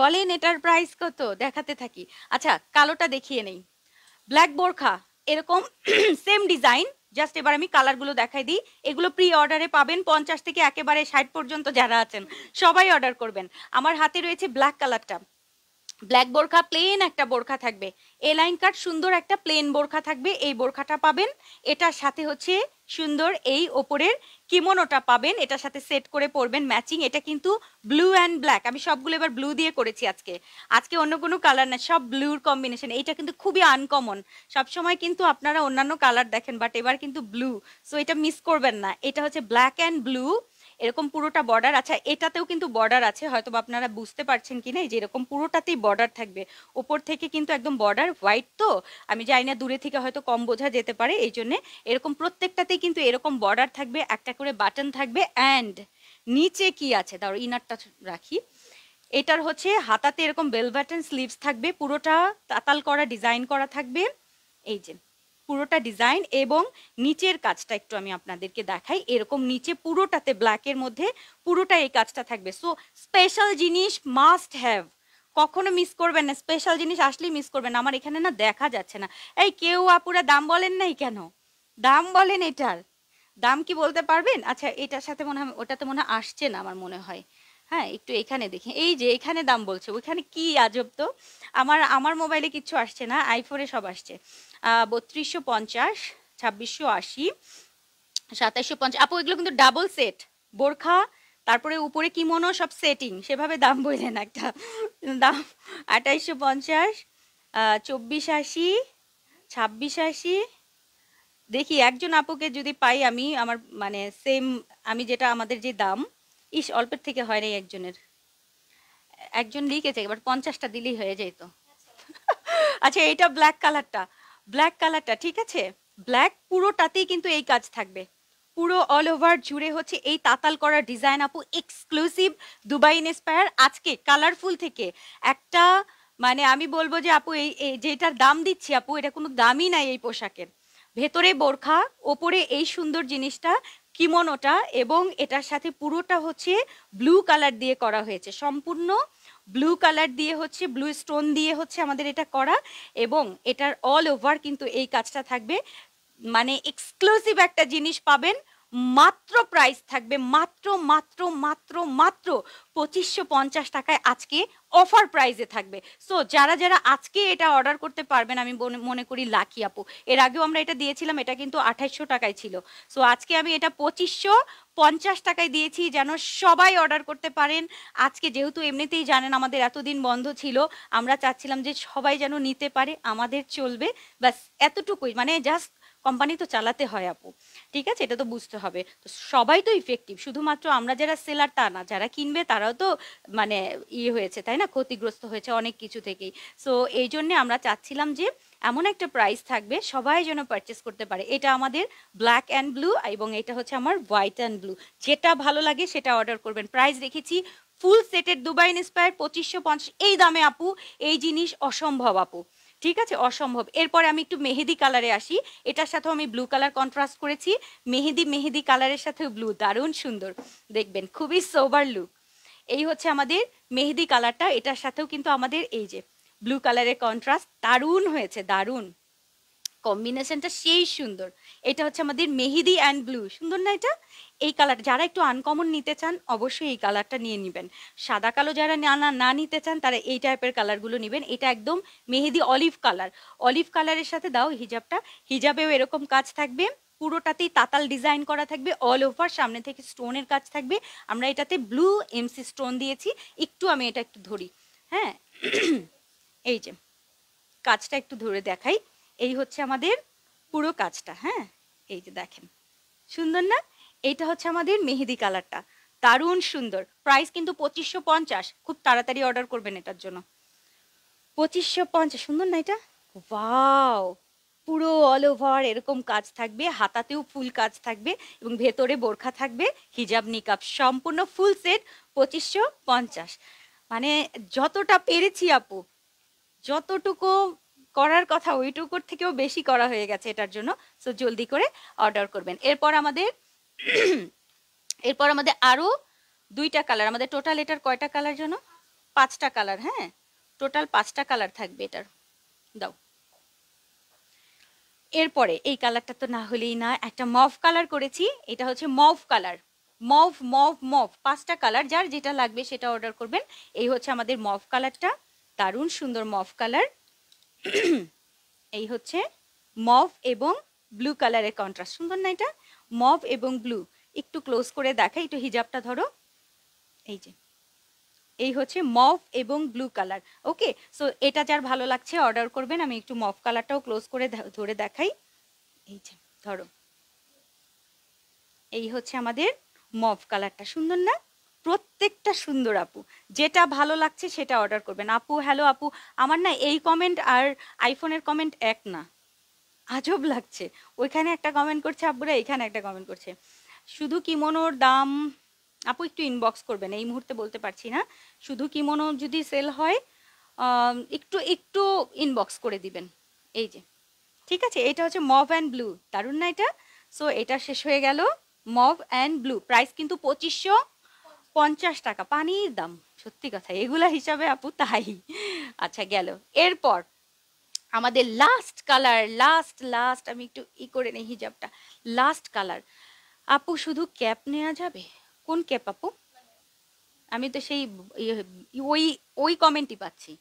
বলেন এটার প্রাইস কত দেখাতে থাকি আচ্ছা কালোটা দেখিয়ে নেই ব্ল্যাক বোরখা এরকম সেম ডিজাইন জাস্ট এবার আমি কালারগুলো দেখাই দিই এগুলো প্রি অর্ডারে পাবেন পঞ্চাশ থেকে একেবারে ষাট পর্যন্ত যারা আছেন সবাই অর্ডার করবেন আমার হাতে রয়েছে ব্ল্যাক কালারটা ব্ল্যাক বোরখা প্লেন একটা বোরখা থাকবে এ লাইন কাট সুন্দর একটা প্লেন বোরখা থাকবে এই বোরখাটা পাবেন এটার সাথে হচ্ছে সুন্দর এই ওপরের কিমোনোটা পাবেন এটার সাথে সেট করে পরবেন ম্যাচিং এটা কিন্তু ব্লু অ্যান্ড ব্ল্যাক আমি সবগুলো এবার ব্লু দিয়ে করেছি আজকে আজকে অন্য কোনো কালার না সব ব্লুর কম্বিনেশন এইটা কিন্তু খুবই আনকমন সবসময় কিন্তু আপনারা অন্যান্য কালার দেখেন বাট এবার কিন্তু ব্লু সো এটা মিস করবেন না এটা হচ্ছে ব্ল্যাক অ্যান্ড ব্লু এরকম পুরোটা বর্ডার আচ্ছা এটাতেও কিন্তু বর্ডার আছে হয়তো আপনারা বুঝতে পারছেন কি না যে এরকম পুরোটাতেই বর্ডার থাকবে ওপর থেকে কিন্তু একদম বর্ডার হোয়াইট তো আমি জানি না দূরে থেকে হয়তো কম বোঝা যেতে পারে এই জন্যে এরকম প্রত্যেকটাতেই কিন্তু এরকম বর্ডার থাকবে একটা করে বাটন থাকবে অ্যান্ড নিচে কি আছে তার ইনারটা রাখি এটার হচ্ছে হাতাতে এরকম বেল বাটন স্লিভস থাকবে পুরোটা তাতাল করা ডিজাইন করা থাকবে এই যে পুরোটা ডিজাইন এবং নিচের কাজটা একটু আমি আপনাদেরকে দেখাই এরকম নিচে পুরোটাতে ব্ল্যাকের মধ্যে পুরোটা এই কাজটা থাকবে সো স্পেশাল জিনিস মাস্ট হ্যাভ কখনো মিস করবেন না স্পেশাল জিনিস আসলেই মিস করবেন আমার এখানে না দেখা যাচ্ছে না এই কেউ আপুরা দাম বলেন নাই কেন দাম বলেন এটার দাম কি বলতে পারবেন আচ্ছা এটার সাথে মনে হয় ওটাতে মনে হয় আসছে না আমার মনে হয় হ্যাঁ একটু এখানে দেখি এই যে এখানে দাম বলছে ওইখানে কি আজব তো আমার আমার মোবাইলে কিছু আসছে না আইফোনে সব আসছে বত্রিশশো পঞ্চাশ ছাব্বিশশো আশি সাতাইশশো পঞ্চাশ আপু এগুলো কিন্তু ডাবল সেট বোরখা তারপরে উপরে মনো সব সেটিং সেভাবে দাম বললেন একটা দাম আঠাইশশো পঞ্চাশ চব্বিশ আশি ছাব্বিশ আশি দেখি একজন আপুকে যদি পাই আমি আমার মানে সেম আমি যেটা আমাদের যে দাম ইস অল্পের থেকে হয় নাই একজনের একজন লিখেছে এবার পঞ্চাশটা দিলেই হয়ে যেত আচ্ছা এইটা ব্ল্যাক কালারটা ব্ল্যাক কালারটা ঠিক আছে ব্ল্যাক পুরোটাতেই কিন্তু এই কাজ থাকবে পুরো অল ওভার জুড়ে হচ্ছে এই তাতাল করা ডিজাইন আপু এক্সক্লুসিভ দুবাই ইন্সপায়ার আজকে কালারফুল থেকে একটা মানে আমি বলবো যে আপু এই যেটার দাম দিচ্ছি আপু এটা কোনো দামই নাই এই পোশাকের ভেতরে বোরখা ওপরে এই সুন্দর জিনিসটা কিমনোটা এবং এটার সাথে পুরোটা হচ্ছে ব্লু কালার দিয়ে করা হয়েছে সম্পূর্ণ ব্লু কালার দিয়ে হচ্ছে ব্লু স্টোন দিয়ে হচ্ছে আমাদের এটা করা এবং এটার অল ওভার কিন্তু এই কাজটা থাকবে মানে এক্সক্লুসিভ একটা জিনিস পাবেন মাত্র প্রাইস থাকবে মাত্র মাত্র মাত্র মাত্র পঁচিশশো পঞ্চাশ টাকায় আজকে অফার প্রাইজে থাকবে সো যারা যারা আজকে এটা অর্ডার করতে পারবেন আমি মনে করি লাকি আপু এর আগেও আমরা এটা দিয়েছিলাম এটা কিন্তু আঠাইশশো টাকায় ছিল সো আজকে আমি এটা পঁচিশশো পঞ্চাশ টাকায় দিয়েছি যেন সবাই অর্ডার করতে পারেন আজকে যেহেতু এমনিতেই জানেন আমাদের এতদিন বন্ধ ছিল আমরা চাচ্ছিলাম যে সবাই যেন নিতে পারে আমাদের চলবে ব্যাস এতটুকুই মানে জাস্ট কোম্পানি তো চালাতে হয় আপু ঠিক আছে এটা তো বুঝতে হবে তো সবাই তো ইফেক্টিভ শুধুমাত্র আমরা যারা সেলার তা না যারা কিনবে তারাও তো মানে ইয়ে হয়েছে তাই না ক্ষতিগ্রস্ত হয়েছে অনেক কিছু থেকেই সো এই জন্যে আমরা চাচ্ছিলাম যে এমন একটা প্রাইস থাকবে সবাই যেন পারচেস করতে পারে এটা আমাদের ব্ল্যাক অ্যান্ড ব্লু এবং এটা হচ্ছে আমার হোয়াইট অ্যান্ড ব্লু যেটা ভালো লাগে সেটা অর্ডার করবেন প্রাইস রেখেছি ফুল সেটের দুবাই ইন্সপায়ার পঁচিশশো পঞ্চাশ এই দামে আপু এই জিনিস অসম্ভব আপু ঠিক আছে অসম্ভব এরপরে আমি একটু মেহেদি কালারে আসি এটার সাথেও আমি ব্লু কালার কন্ট্রাস্ট করেছি মেহেদি মেহেদি কালারের সাথেও ব্লু দারুণ সুন্দর দেখবেন খুবই সোবার লুক এই হচ্ছে আমাদের মেহেদি কালারটা এটার সাথেও কিন্তু আমাদের এই যে ব্লু কালারের কন্ট্রাস্ট দারুণ হয়েছে দারুণ কম্বিনেশনটা সেই সুন্দর এটা হচ্ছে আমাদের মেহেদি অ্যান্ড ব্লু সুন্দর না এটা এই কালার যারা একটু আনকমন নিতে চান অবশ্যই এই কালারটা নিয়ে নেবেন সাদা কালো যারা না না নিতে চান তারা এই টাইপের কালারগুলো নেবেন এটা একদম মেহেদি অলিভ কালার অলিভ কালারের সাথে দাও হিজাবটা হিজাবেও এরকম কাজ থাকবে পুরোটাতেই তাতাল ডিজাইন করা থাকবে অল ওভার সামনে থেকে স্টোনের কাজ থাকবে আমরা এটাতে ব্লু এমসি স্টোন দিয়েছি একটু আমি এটা একটু ধরি হ্যাঁ এই যে কাজটা একটু ধরে দেখাই এই হচ্ছে আমাদের পুরো কাজটা হ্যাঁ এই যে দেখেন সুন্দর না এইটা হচ্ছে আমাদের মেহেদি কালারটা দারুণ সুন্দর প্রাইস কিন্তু পঁচিশশো পঞ্চাশ খুব তাড়াতাড়ি অর্ডার করবেন এটার জন্য পঁচিশশো পঞ্চাশ সুন্দর না এটা ওয়াও পুরো অল ওভার এরকম কাজ থাকবে হাতাতেও ফুল কাজ থাকবে এবং ভেতরে বোরখা থাকবে হিজাব নিকাব সম্পূর্ণ ফুল সেট পঁচিশশো পঞ্চাশ মানে যতটা পেরেছি আপু যতটুকু করার কথা ওইটুকুর থেকেও বেশি করা হয়ে গেছে এটার জন্য সো জলদি করে অর্ডার করবেন এরপর আমাদের এরপর আমাদের আরও দুইটা কালার আমাদের টোটাল এটার কয়টা কালার জন্য পাঁচটা কালার হ্যাঁ টোটাল পাঁচটা কালার থাকবে এটার দাও এরপরে এই কালারটা তো না হলেই না একটা মফ কালার করেছি এটা হচ্ছে মফ কালার মফ মফ মফ পাঁচটা কালার যার যেটা লাগবে সেটা অর্ডার করবেন এই হচ্ছে আমাদের মফ কালারটা দারুণ সুন্দর মফ কালার এই হচ্ছে মভ এবং ব্লু কালারের কন্ট্রাস্ট সুন্দর না এটা মভ এবং ব্লু একটু ক্লোজ করে দেখা একটু হিজাবটা ধরো এই যে এই হচ্ছে মফ এবং ব্লু কালার ওকে সো এটা যার ভালো লাগছে অর্ডার করবেন আমি একটু মফ কালারটাও ক্লোজ করে ধরে দেখাই এই যে ধরো এই হচ্ছে আমাদের মফ কালারটা সুন্দর না প্রত্যেকটা সুন্দর আপু যেটা ভালো লাগছে সেটা অর্ডার করবেন আপু হ্যালো আপু আমার না এই কমেন্ট আর আইফোনের কমেন্ট এক না আজব লাগছে ওইখানে একটা কমেন্ট করছে আপুরা এখানে একটা কমেন্ট করছে শুধু কিমোনোর দাম আপু একটু ইনবক্স করবেন এই মুহূর্তে বলতে পারছি না শুধু কিমোনো যদি সেল হয় একটু একটু ইনবক্স করে দিবেন এই যে ঠিক আছে এটা হচ্ছে মভ অ্যান্ড ব্লু দারুণ না এটা সো এটা শেষ হয়ে গেল মভ অ্যান্ড ব্লু প্রাইস কিন্তু পঁচিশশো পঞ্চাশ টাকা পানির দাম সত্যি কথা এগুলা হিসাবে আপু তাই আচ্ছা গেল এরপর আমাদের লাস্ট কালার লাস্ট লাস্ট আমি একটু ই করে নেই হিজাবটা লাস্ট কালার আপু শুধু ক্যাপ নেওয়া যাবে কোন ক্যাপ আপু আমি তো সেই ইয়ে, ওই ওই কমেন্টই পাচ্ছি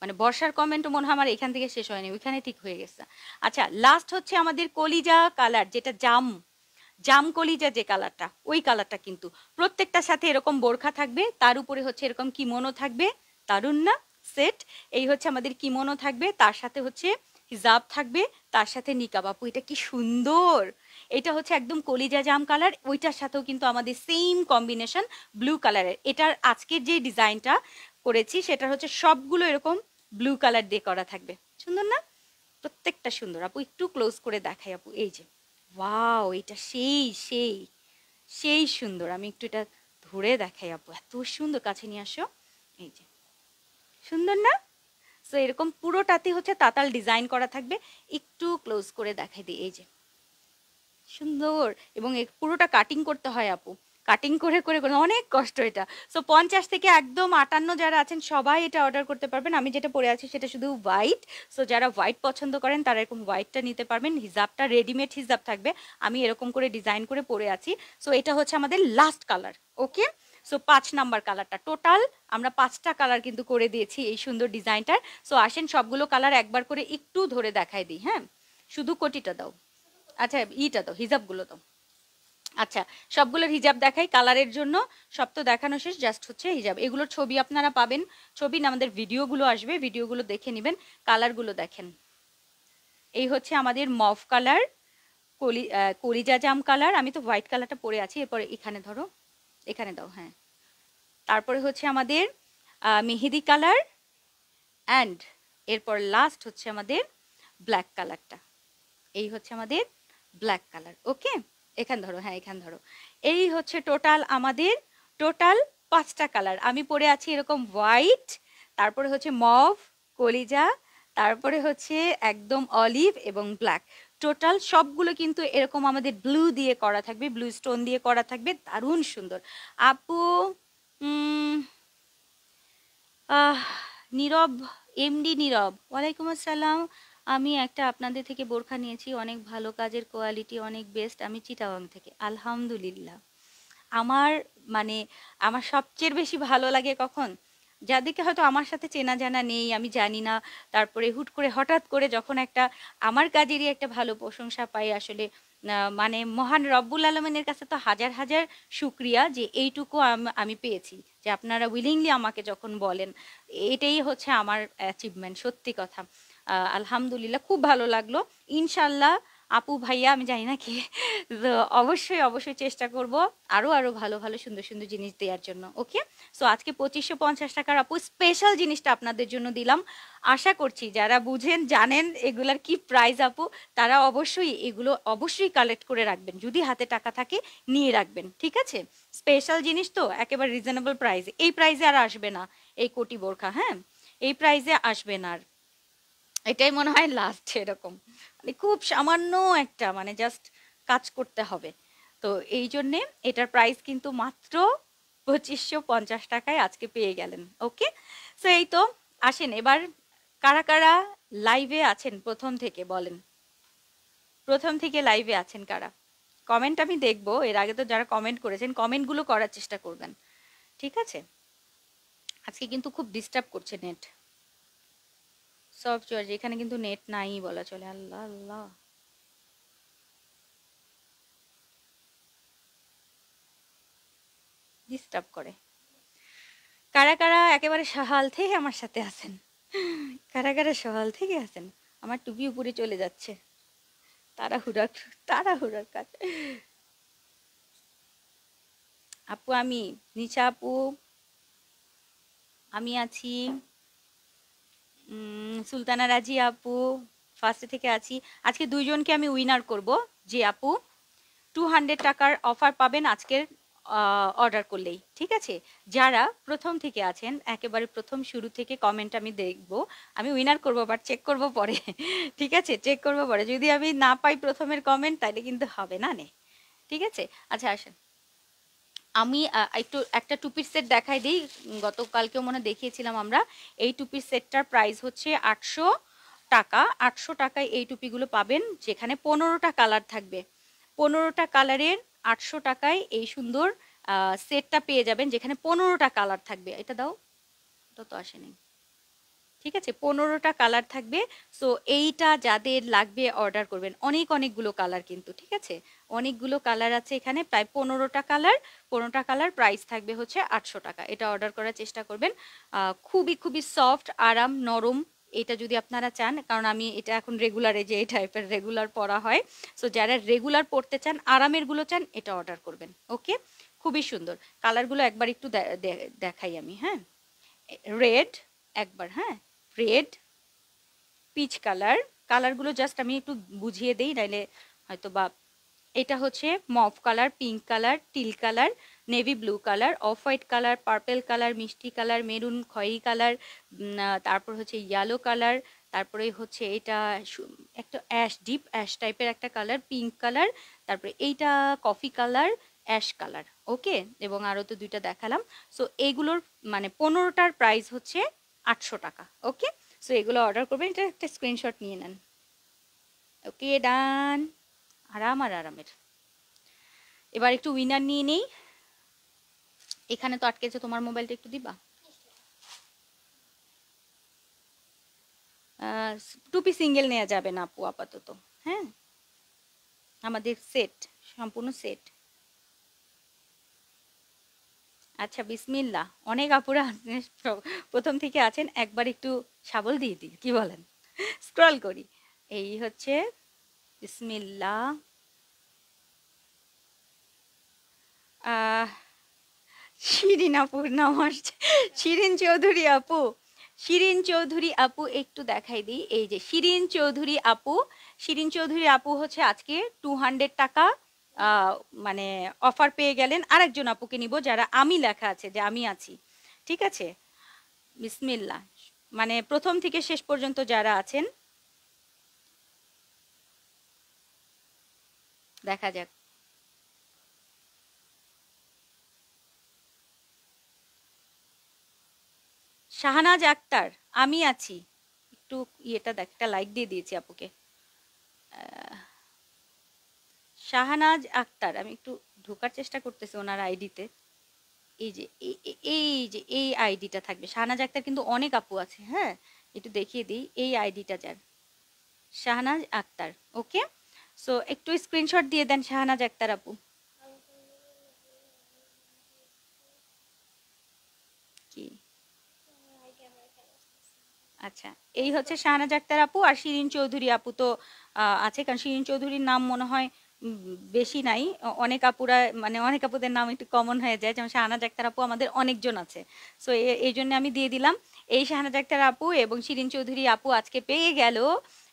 মানে বর্ষার কমেন্টও মনে হয় আমার এখান থেকে শেষ হয়নি ওইখানে ঠিক হয়ে গেছে আচ্ছা লাস্ট হচ্ছে আমাদের কলিজা কালার যেটা জাম জাম কলিজা যে কালারটা ওই কালারটা কিন্তু প্রত্যেকটার সাথে এরকম বোরখা থাকবে তার উপরে হচ্ছে এরকম কিমোনো থাকবে তারুণ্যা সেট এই হচ্ছে আমাদের কিমোনো থাকবে তার সাথে হচ্ছে হিজাব থাকবে তার সাথে নিকাব আপু এটা কি সুন্দর এটা হচ্ছে একদম কলিজা জাম কালার ওইটার সাথেও কিন্তু আমাদের সেম কম্বিনেশন ব্লু কালারের এটার আজকের যে ডিজাইনটা করেছি সেটা হচ্ছে সবগুলো এরকম ব্লু কালার দিয়ে করা থাকবে সুন্দর না প্রত্যেকটা সুন্দর আপু একটু ক্লোজ করে দেখাই আপু এই যে ওয়াও এটা সেই সেই সেই সুন্দর আমি একটু এটা ধরে দেখাই আপু এত সুন্দর কাছে নিয়ে আসো এই যে সুন্দর না সো এরকম পুরোটাতে হচ্ছে তাতাল ডিজাইন করা থাকবে একটু ক্লোজ করে দেখাই দিই এই যে সুন্দর এবং পুরোটা কাটিং করতে হয় আপু কাটিং করে করে অনেক কষ্ট এটা সো পঞ্চাশ থেকে একদম আটান্ন যারা আছেন সবাই এটা অর্ডার করতে পারবেন আমি যেটা পরে আছি সেটা শুধু হোয়াইট সো যারা হোয়াইট পছন্দ করেন তারা এরকম হোয়াইটটা নিতে পারবেন হিজাবটা রেডিমেড হিজাব থাকবে আমি এরকম করে ডিজাইন করে পরে আছি সো এটা হচ্ছে আমাদের লাস্ট কালার ওকে সো পাঁচ নাম্বার কালারটা টোটাল আমরা পাঁচটা কালার কিন্তু করে দিয়েছি এই সুন্দর ডিজাইনটার সো আসেন সবগুলো কালার একবার করে একটু ধরে দেখাই দিই হ্যাঁ শুধু কোটিটা দাও আচ্ছা ইটা দাও হিজাবগুলো দাও আচ্ছা সবগুলোর হিজাব দেখাই কালারের জন্য সব তো দেখানো শেষ জাস্ট হচ্ছে হিজাব এগুলোর ছবি আপনারা পাবেন ছবি না আমাদের ভিডিওগুলো আসবে ভিডিওগুলো দেখে নেবেন কালারগুলো দেখেন এই হচ্ছে আমাদের মফ কালার কলি কলিজা জাম কালার আমি তো হোয়াইট কালারটা পরে আছি এরপরে এখানে ধরো এখানে দাও হ্যাঁ তারপরে হচ্ছে আমাদের মেহেদি কালার অ্যান্ড এরপর লাস্ট হচ্ছে আমাদের ব্ল্যাক কালারটা এই হচ্ছে আমাদের ব্ল্যাক কালার ওকে এখান ধরো হ্যাঁ এখান ধরো এই হচ্ছে টোটাল আমাদের টোটাল পাঁচটা কালার আমি পরে আছি এরকম হোয়াইট তারপরে হচ্ছে মভ কলিজা তারপরে হচ্ছে একদম অলিভ এবং ব্ল্যাক টোটাল সবগুলো কিন্তু এরকম আমাদের ব্লু দিয়ে করা থাকবে ব্লু স্টোন দিয়ে করা থাকবে দারুণ সুন্দর আপু নীরব এমডি নীরব ওয়ালাইকুম আসসালাম আমি একটা আপনাদের থেকে বোরখা নিয়েছি অনেক ভালো কাজের কোয়ালিটি অনেক বেস্ট আমি চিটাওয়াং থেকে আলহামদুলিল্লাহ আমার মানে আমার সবচেয়ে বেশি ভালো লাগে কখন যাদেরকে হয়তো আমার সাথে চেনা জানা নেই আমি জানি না তারপরে হুট করে হঠাৎ করে যখন একটা আমার কাজেরই একটা ভালো প্রশংসা পাই আসলে মানে মহান রব্বুল আলমিনের কাছে তো হাজার হাজার শুক্রিয়া যে এইটুকু আমি পেয়েছি যে আপনারা উইলিংলি আমাকে যখন বলেন এটাই হচ্ছে আমার অ্যাচিভমেন্ট সত্যি কথা আলহামদুলিল্লাহ খুব ভালো লাগলো ইনশাল্লাহ আপু ভাইয়া আমি জানি না কি অবশ্যই অবশ্যই চেষ্টা করব আরও আরও ভালো ভালো সুন্দর সুন্দর জিনিস দেওয়ার জন্য ওকে সো আজকে পঁচিশশো পঞ্চাশ টাকার আপু স্পেশাল জিনিসটা আপনাদের জন্য দিলাম আশা করছি যারা বুঝেন জানেন এগুলার কি প্রাইস আপু তারা অবশ্যই এগুলো অবশ্যই কালেক্ট করে রাখবেন যদি হাতে টাকা থাকে নিয়ে রাখবেন ঠিক আছে স্পেশাল জিনিস তো একেবারে রিজনেবল প্রাইস এই প্রাইসে আর আসবে না এই কোটি বোরখা হ্যাঁ এই প্রাইসে আসবে না আর এটাই মনে হয় লাস্ট এরকম মানে খুব সামান্য একটা মানে জাস্ট কাজ করতে হবে তো এই জন্যে এটার প্রাইস কিন্তু মাত্র পঁচিশশো পঞ্চাশ টাকায় আজকে পেয়ে গেলেন ওকে সো এই তো আসেন এবার কারা কারা লাইভে আছেন প্রথম থেকে বলেন প্রথম থেকে লাইভে আছেন কারা কমেন্ট আমি দেখব এর আগে তো যারা কমেন্ট করেছেন কমেন্টগুলো করার চেষ্টা করবেন ঠিক আছে আজকে কিন্তু খুব ডিস্টার্ব করছে নেট সব চয়েস এখানে কিন্তু নেট নাই বলা চলে আল্লাহ আল্লাহ ডিস্টার্ব করে কারা কারা একেবারে সহাল থেকে আমার সাথে আছেন কারা কারা সহাল থেকে আছেন আমার টুপি উপরে চলে যাচ্ছে তারা তারা তাড়াহুড়ার কাজ আপু আমি নিশা আপু আমি আছি সুলতানা রাজি আপু ফার্স্টে থেকে আছি আজকে দুইজনকে আমি উইনার করব যে আপু টু হান্ড্রেড টাকার অফার পাবেন আজকের অর্ডার করলেই ঠিক আছে যারা প্রথম থেকে আছেন একেবারে প্রথম শুরু থেকে কমেন্ট আমি দেখব আমি উইনার করব বাট চেক করব পরে ঠিক আছে চেক করব পরে যদি আমি না পাই প্রথমের কমেন্ট তাহলে কিন্তু হবে না নে ঠিক আছে আচ্ছা আসেন আমি একটু একটা টুপির সেট দেখাই দিই গতকালকেও মনে দেখিয়েছিলাম আমরা এই টুপির সেটটার প্রাইস হচ্ছে আটশো টাকা আটশো টাকায় এই টুপিগুলো পাবেন যেখানে পনেরোটা কালার থাকবে পনেরোটা কালারের আটশো টাকায় এই সুন্দর সেটটা পেয়ে যাবেন যেখানে পনেরোটা কালার থাকবে এটা দাও এটা তো আসেনি ঠিক আছে পনেরোটা কালার থাকবে সো এইটা যাদের লাগবে অর্ডার করবেন অনেক অনেকগুলো কালার কিন্তু ঠিক আছে অনেকগুলো কালার আছে এখানে প্রায় পনেরোটা কালার পনেরোটা কালার প্রাইস থাকবে হচ্ছে আটশো টাকা এটা অর্ডার করার চেষ্টা করবেন খুবই খুবই সফট আরাম নরম এটা যদি আপনারা চান কারণ আমি এটা এখন রেগুলারে যে এই টাইপের রেগুলার পরা হয় সো যারা রেগুলার পড়তে চান আরামেরগুলো চান এটা অর্ডার করবেন ওকে খুবই সুন্দর কালারগুলো একবার একটু দেখাই আমি হ্যাঁ রেড একবার হ্যাঁ রেড পিচ কালার কালারগুলো জাস্ট আমি একটু বুঝিয়ে দিই নাইলে হয়তো বা এটা হচ্ছে mauve colour pink colour teal colour navy blue colour off white colour purple colour মিষ্টি কালার মেরুন খয়েরি কালার তারপর হচ্ছে ইয়ালো কালার তারপরে হচ্ছে এটা একটা অ্যাশ ডিপ অ্যাশ টাইপের একটা কালার পিঙ্ক কালার তারপরে এইটা coffee colour ash colour okay এবং আরও তো দুইটা দেখালাম সো এইগুলোর মানে পনেরোটার প্রাইস হচ্ছে আটশো টাকা ওকে সো এগুলো অর্ডার করবেন এটা একটা স্ক্রিনশট নিয়ে নেন ওকে ডান আরাম আর আরামের এবার একটু উইনার নিয়ে নেই এখানে তো আটকেছে তোমার মোবাইলটা একটু দিবা টুপি সিঙ্গেল নেওয়া যাবে না আপু আপাতত হ্যাঁ আমাদের সেট সম্পূর্ণ সেট আচ্ছা বিসমিল্লা অনেক আপুরা প্রথম থেকে আছেন একবার একটু সাবল দিয়ে দিই কি বলেন স্ক্রল করি এই হচ্ছে বিসমিল্লা শিরিন আপুর নাম আসছে শিরিন চৌধুরী আপু শিরিন চৌধুরী আপু একটু দেখাই দিই এই যে শিরিন চৌধুরী আপু শিরিন চৌধুরী আপু হচ্ছে আজকে টু হান্ড্রেড টাকা মানে অফার পেয়ে গেলেন আরেকজন আপুকে নিব যারা আমি লেখা আছে যে আমি আছি ঠিক আছে বিসমিল্লা মানে প্রথম থেকে শেষ পর্যন্ত যারা আছেন দেখা যাক শাহানাজ আক্তার আমি আছি একটু ইয়েটা একটা লাইক দিয়ে দিয়েছি আপুকে শাহানাজ আক্তার আমি একটু ঢোকার চেষ্টা করতেছি ওনার আইডিতে এই যে এই যে এই আইডিটা থাকবে শাহনাজ আক্তার কিন্তু অনেক আপু আছে হ্যাঁ একটু দেখিয়ে দিই এই আইডিটা যার শাহনাজ আক্তার ওকে সো একটু স্ক্রিনশট দিয়ে দেন শাহনাজ আক্তার আপু কি আচ্ছা এই হচ্ছে শাহনাজ আক্তার আপু আর শিরিন চৌধুরী আপু তো আছে কারণ শিরিন চৌধুরীর নাম মনে হয় বেশি নাই অনেক আপুরা মানে অনেক আপুদের নাম একটু কমন হয়ে যায় যেমন শাহানা ডাক্তার আপু আমাদের অনেকজন আছে সো এই জন্য আমি দিয়ে দিলাম এই শাহানা ডাক্তার আপু এবং শিরিন চৌধুরী আপু আজকে পেয়ে গেল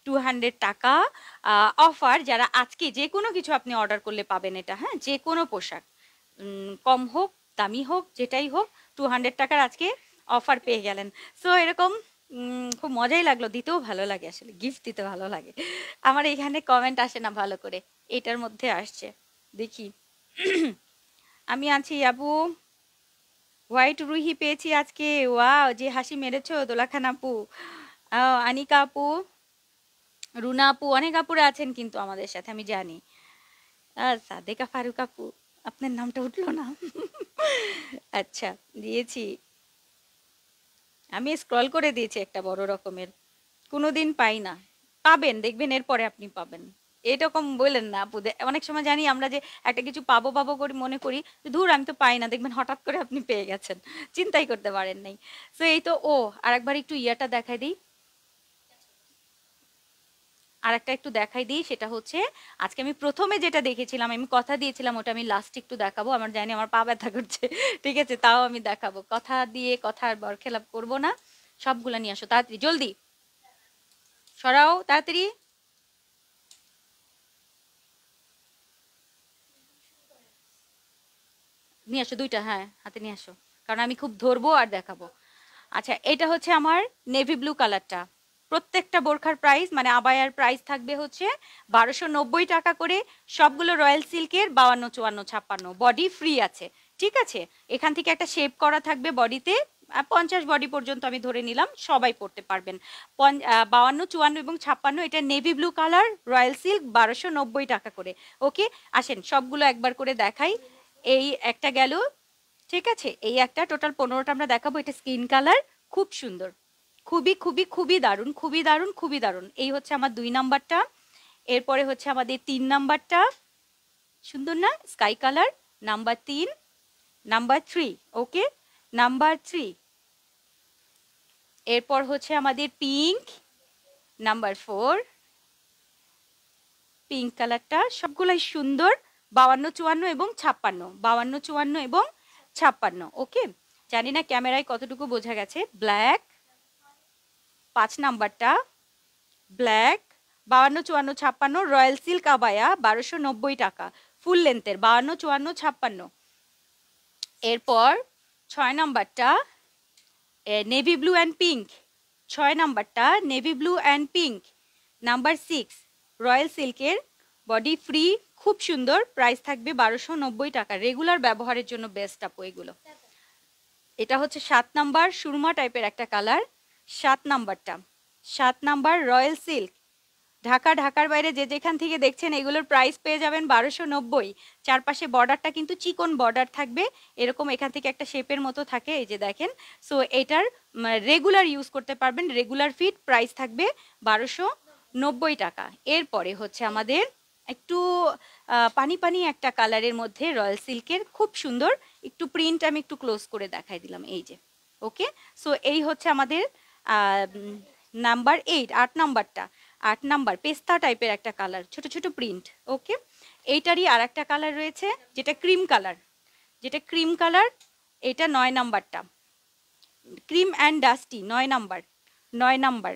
টু হান্ড্রেড টাকা অফার যারা আজকে যে কোনো কিছু আপনি অর্ডার করলে পাবেন এটা হ্যাঁ যে কোনো পোশাক কম হোক দামি হোক যেটাই হোক টু হান্ড্রেড টাকার আজকে অফার পেয়ে গেলেন সো এরকম খুব মজাই লাগলো দিতেও ভালো লাগে আসলে গিফট দিতে ভালো লাগে আমার এখানে কমেন্ট আসে না ভালো করে এটার মধ্যে আসছে দেখি আমি আছি আবু হোয়াইট রুহি পেয়েছি আজকে ওয়া যে হাসি মেরেছো দোলাখান আপু আনিকা আপু রুনা আপু অনেক আপুরা আছেন কিন্তু আমাদের সাথে আমি জানি সাদেকা ফারুক আপু আপনার নামটা উঠলো না আচ্ছা দিয়েছি আমি স্ক্রল করে দিয়েছি একটা বড় রকমের কোনোদিন পাই না পাবেন দেখবেন এরপরে আপনি পাবেন এরকম বললেন না আপু অনেক সময় জানি আমরা যে একটা কিছু পাবো পাবো করে মনে করি ধুর আমি তো পাই না দেখবেন হঠাৎ করে আপনি পেয়ে গেছেন চিন্তাই করতে পারেন নাই তো এই তো ও আর একবার একটু ইয়াটা দেখাই দিই আর একটা একটু দেখাই দিই সেটা হচ্ছে আজকে আমি প্রথমে যেটা দেখেছিলাম আমি কথা দিয়েছিলাম ওটা আমি লাস্ট একটু দেখাবো আমার জানি আমার পা ব্যথা করছে ঠিক আছে তাও আমি দেখাবো কথা দিয়ে কথা আর বরখেলাপ করবো না সবগুলা নিয়ে আসো তাড়াতাড়ি জলদি সরাও তাড়াতাড়ি নিয়ে আসো দুইটা হ্যাঁ হাতে নিয়ে আসো কারণ আমি খুব ধরবো আর দেখাবো আচ্ছা এটা হচ্ছে আমার নেভি ব্লু কালারটা প্রত্যেকটা বোরখার প্রাইস মানে আবায়ার প্রাইস থাকবে হচ্ছে বারোশো নব্বই টাকা করে সবগুলো রয়্যাল সিল্কের বাউান্ন চুয়ান্ন ছাপ্পান্ন বডি ফ্রি আছে ঠিক আছে এখান থেকে একটা শেপ করা থাকবে বডিতে পঞ্চাশ বডি পর্যন্ত আমি ধরে নিলাম সবাই পড়তে পারবেন বাউান্ন চুয়ান্ন এবং ছাপ্পান্ন এটা navy blue colour royal silk বারোশো নব্বই টাকা করে ওকে আসেন সবগুলো একবার করে দেখাই এই একটা গেল ঠিক আছে এই একটা টোটাল পনেরোটা আমরা দেখাবো এটা স্কিন কালার খুব সুন্দর খুবই খুবই খুবই দারুণ খুবই দারুণ খুবই দারুণ এই হচ্ছে আমার দুই নাম্বারটা এরপরে হচ্ছে আমাদের তিন নাম্বারটা সুন্দর না স্কাই কালার নাম্বার তিন number three okay number three এরপর হচ্ছে আমাদের পিঙ্ক নাম্বার ফোর পিঙ্ক কালারটা সবগুলাই সুন্দর বাউান্ন চুয়ান্ন এবং ছাপ্পান্ন বাউান্ন চুয়ান্ন এবং ছাপ্পান্ন ওকে জানি না ক্যামেরায় কতটুকু বোঝা গেছে ব্ল্যাক পাঁচ নাম্বারটা ব্ল্যাক বাউান্ন চুয়ান্ন ছাপ্পান্ন রয়্যাল সিল্ক আবায়া বারোশো নব্বই টাকা ফুল লেন্থের বাউান্ন চুয়ান্ন ছাপ্পান্ন এরপর ছয় নাম্বারটা নেভি ব্লু অ্যান্ড পিঙ্ক ছয় নাম্বারটা navy blue and pink number six royal সিল্কের বডি ফ্রি খুব সুন্দর প্রাইস থাকবে বারোশো নব্বই টাকা রেগুলার ব্যবহারের জন্য বেস্ট আপ ওইগুলো এটা হচ্ছে সাত নাম্বার সুরমা টাইপের একটা কালার সাত নাম্বারটা সাত নাম্বার রয়্যাল সিল্ক ঢাকা ঢাকার বাইরে যে যেখান থেকে দেখছেন এগুলোর প্রাইস পেয়ে যাবেন বারোশো নব্বই চারপাশে বর্ডারটা কিন্তু চিকন বর্ডার থাকবে এরকম এখান থেকে একটা শেপের মতো থাকে এই যে দেখেন সো এটার রেগুলার ইউজ করতে পারবেন রেগুলার ফিট প্রাইস থাকবে বারোশো নব্বই টাকা এরপরে হচ্ছে আমাদের একটু পানি পানি একটা কালারের মধ্যে রয়্যাল সিল্কের খুব সুন্দর একটু প্রিন্ট আমি একটু ক্লোজ করে দেখাই দিলাম এই যে ওকে সো এই হচ্ছে আমাদের নাম্বার এইট আট নাম্বারটা আট নাম্বার পেস্তা টাইপের একটা কালার ছোট ছোট প্রিন্ট ওকে এইটারই আর একটা কালার রয়েছে যেটা ক্রিম কালার যেটা ক্রিম কালার এটা নয় নাম্বারটা ক্রিম অ্যান্ড ডাস্টি নয় নাম্বার নয় নাম্বার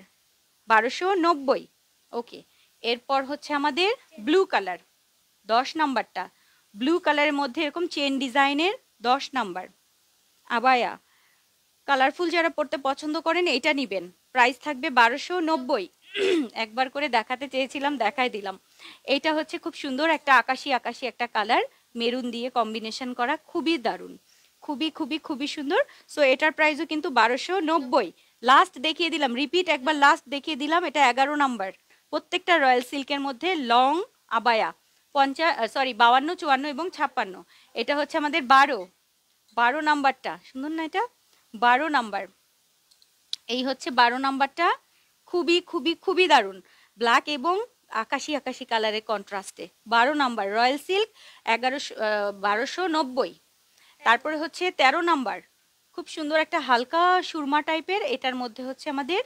বারোশো নব্বই ওকে এরপর হচ্ছে আমাদের ব্লু কালার দশ নাম্বারটা ব্লু কালারের মধ্যে এরকম চেন ডিজাইনের দশ নাম্বার আবায়া কালারফুল যারা পড়তে পছন্দ করেন এটা নিবেন প্রাইস থাকবে বারোশো নব্বই একবার করে দেখাতে চেয়েছিলাম দেখাই দিলাম এটা হচ্ছে খুব সুন্দর একটা আকাশি আকাশি একটা কালার মেরুন দিয়ে কম্বিনেশন করা খুবই দারুণ খুবই খুবই খুবই সুন্দর সো এটার প্রাইসও কিন্তু বারোশো নব্বই লাস্ট দেখিয়ে দিলাম রিপিট একবার লাস্ট দেখিয়ে দিলাম এটা এগারো নাম্বার প্রত্যেকটা রয়্যাল সিল্কের মধ্যে লং আবায়া পঞ্চা সরি বাউান্ন চুয়ান্ন এবং ছাপ্পান্ন এটা হচ্ছে আমাদের বারো বারো নাম্বারটা সুন্দর না এটা বারো নাম্বার এই হচ্ছে বারো নাম্বারটা খুবই খুবই খুবই দারুণ ব্ল্যাক এবং আকাশি আকাশি কালারের কন্ট্রাস্টে বারো নাম্বার রয়্যাল সিল্ক এগারোশো বারোশো নব্বই তারপরে হচ্ছে তেরো নাম্বার খুব সুন্দর একটা হালকা সুরমা টাইপের এটার মধ্যে হচ্ছে আমাদের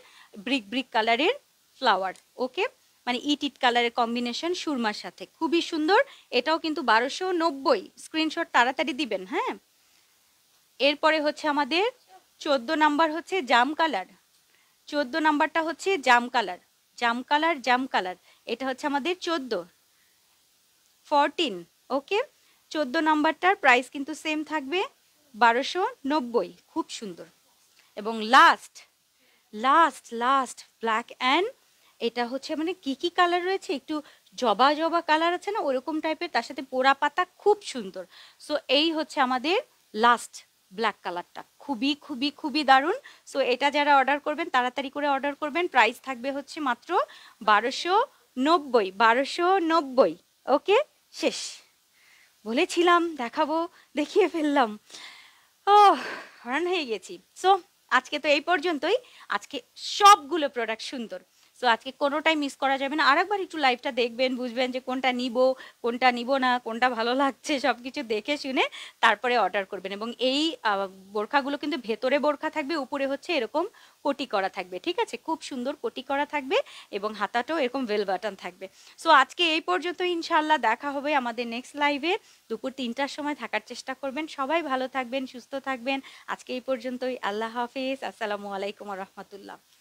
ব্রিক ব্রিক কালারের ফ্লাওয়ার ওকে মানে ইট ইট কালারের কম্বিনেশন সুরমার সাথে খুবই সুন্দর এটাও কিন্তু বারোশো নব্বই স্ক্রিনশট তাড়াতাড়ি দিবেন হ্যাঁ এরপরে হচ্ছে আমাদের চোদ্দ নাম্বার হচ্ছে জাম কালার চোদ্দ নাম্বারটা হচ্ছে জাম কালার জাম কালার জাম কালার এটা হচ্ছে আমাদের চোদ্দ ফরটিন ওকে চোদ্দ নাম্বারটার প্রাইস কিন্তু সেম থাকবে বারোশো নব্বই খুব সুন্দর এবং last last last black and এটা হচ্ছে মানে কি কি কালার রয়েছে একটু জবা জবা কালার আছে না ওরকম টাইপের তার সাথে পোড়া পাতা খুব সুন্দর সো এই হচ্ছে আমাদের লাস্ট ব্ল্যাক কালারটা খুবই খুবই খুবই দারুণ সো এটা যারা অর্ডার করবেন তাড়াতাড়ি করে অর্ডার করবেন প্রাইস থাকবে হচ্ছে মাত্র বারোশো নব্বই বারোশো নব্বই ওকে শেষ বলেছিলাম দেখাবো দেখিয়ে ফেললাম ও হরান হয়ে গেছি সো আজকে তো এই পর্যন্তই আজকে সবগুলো প্রোডাক্ট সুন্দর সো আজকে কোনোটাই মিস করা যাবে না আরেকবার একটু লাইভটা দেখবেন বুঝবেন যে কোনটা নিব কোনটা নিব না কোনটা ভালো লাগছে সব কিছু দেখে শুনে তারপরে অর্ডার করবেন এবং এই বোরখাগুলো কিন্তু ভেতরে বোরখা থাকবে উপরে হচ্ছে এরকম কোটি করা থাকবে ঠিক আছে খুব সুন্দর কোটি করা থাকবে এবং হাতাটাও এরকম বেল বাটন থাকবে সো আজকে এই পর্যন্ত ইনশাল্লাহ দেখা হবে আমাদের নেক্সট লাইভে দুপুর তিনটার সময় থাকার চেষ্টা করবেন সবাই ভালো থাকবেন সুস্থ থাকবেন আজকে এই পর্যন্তই আল্লাহ হাফিজ আসসালামু আলাইকুম রহমতুল্লাহ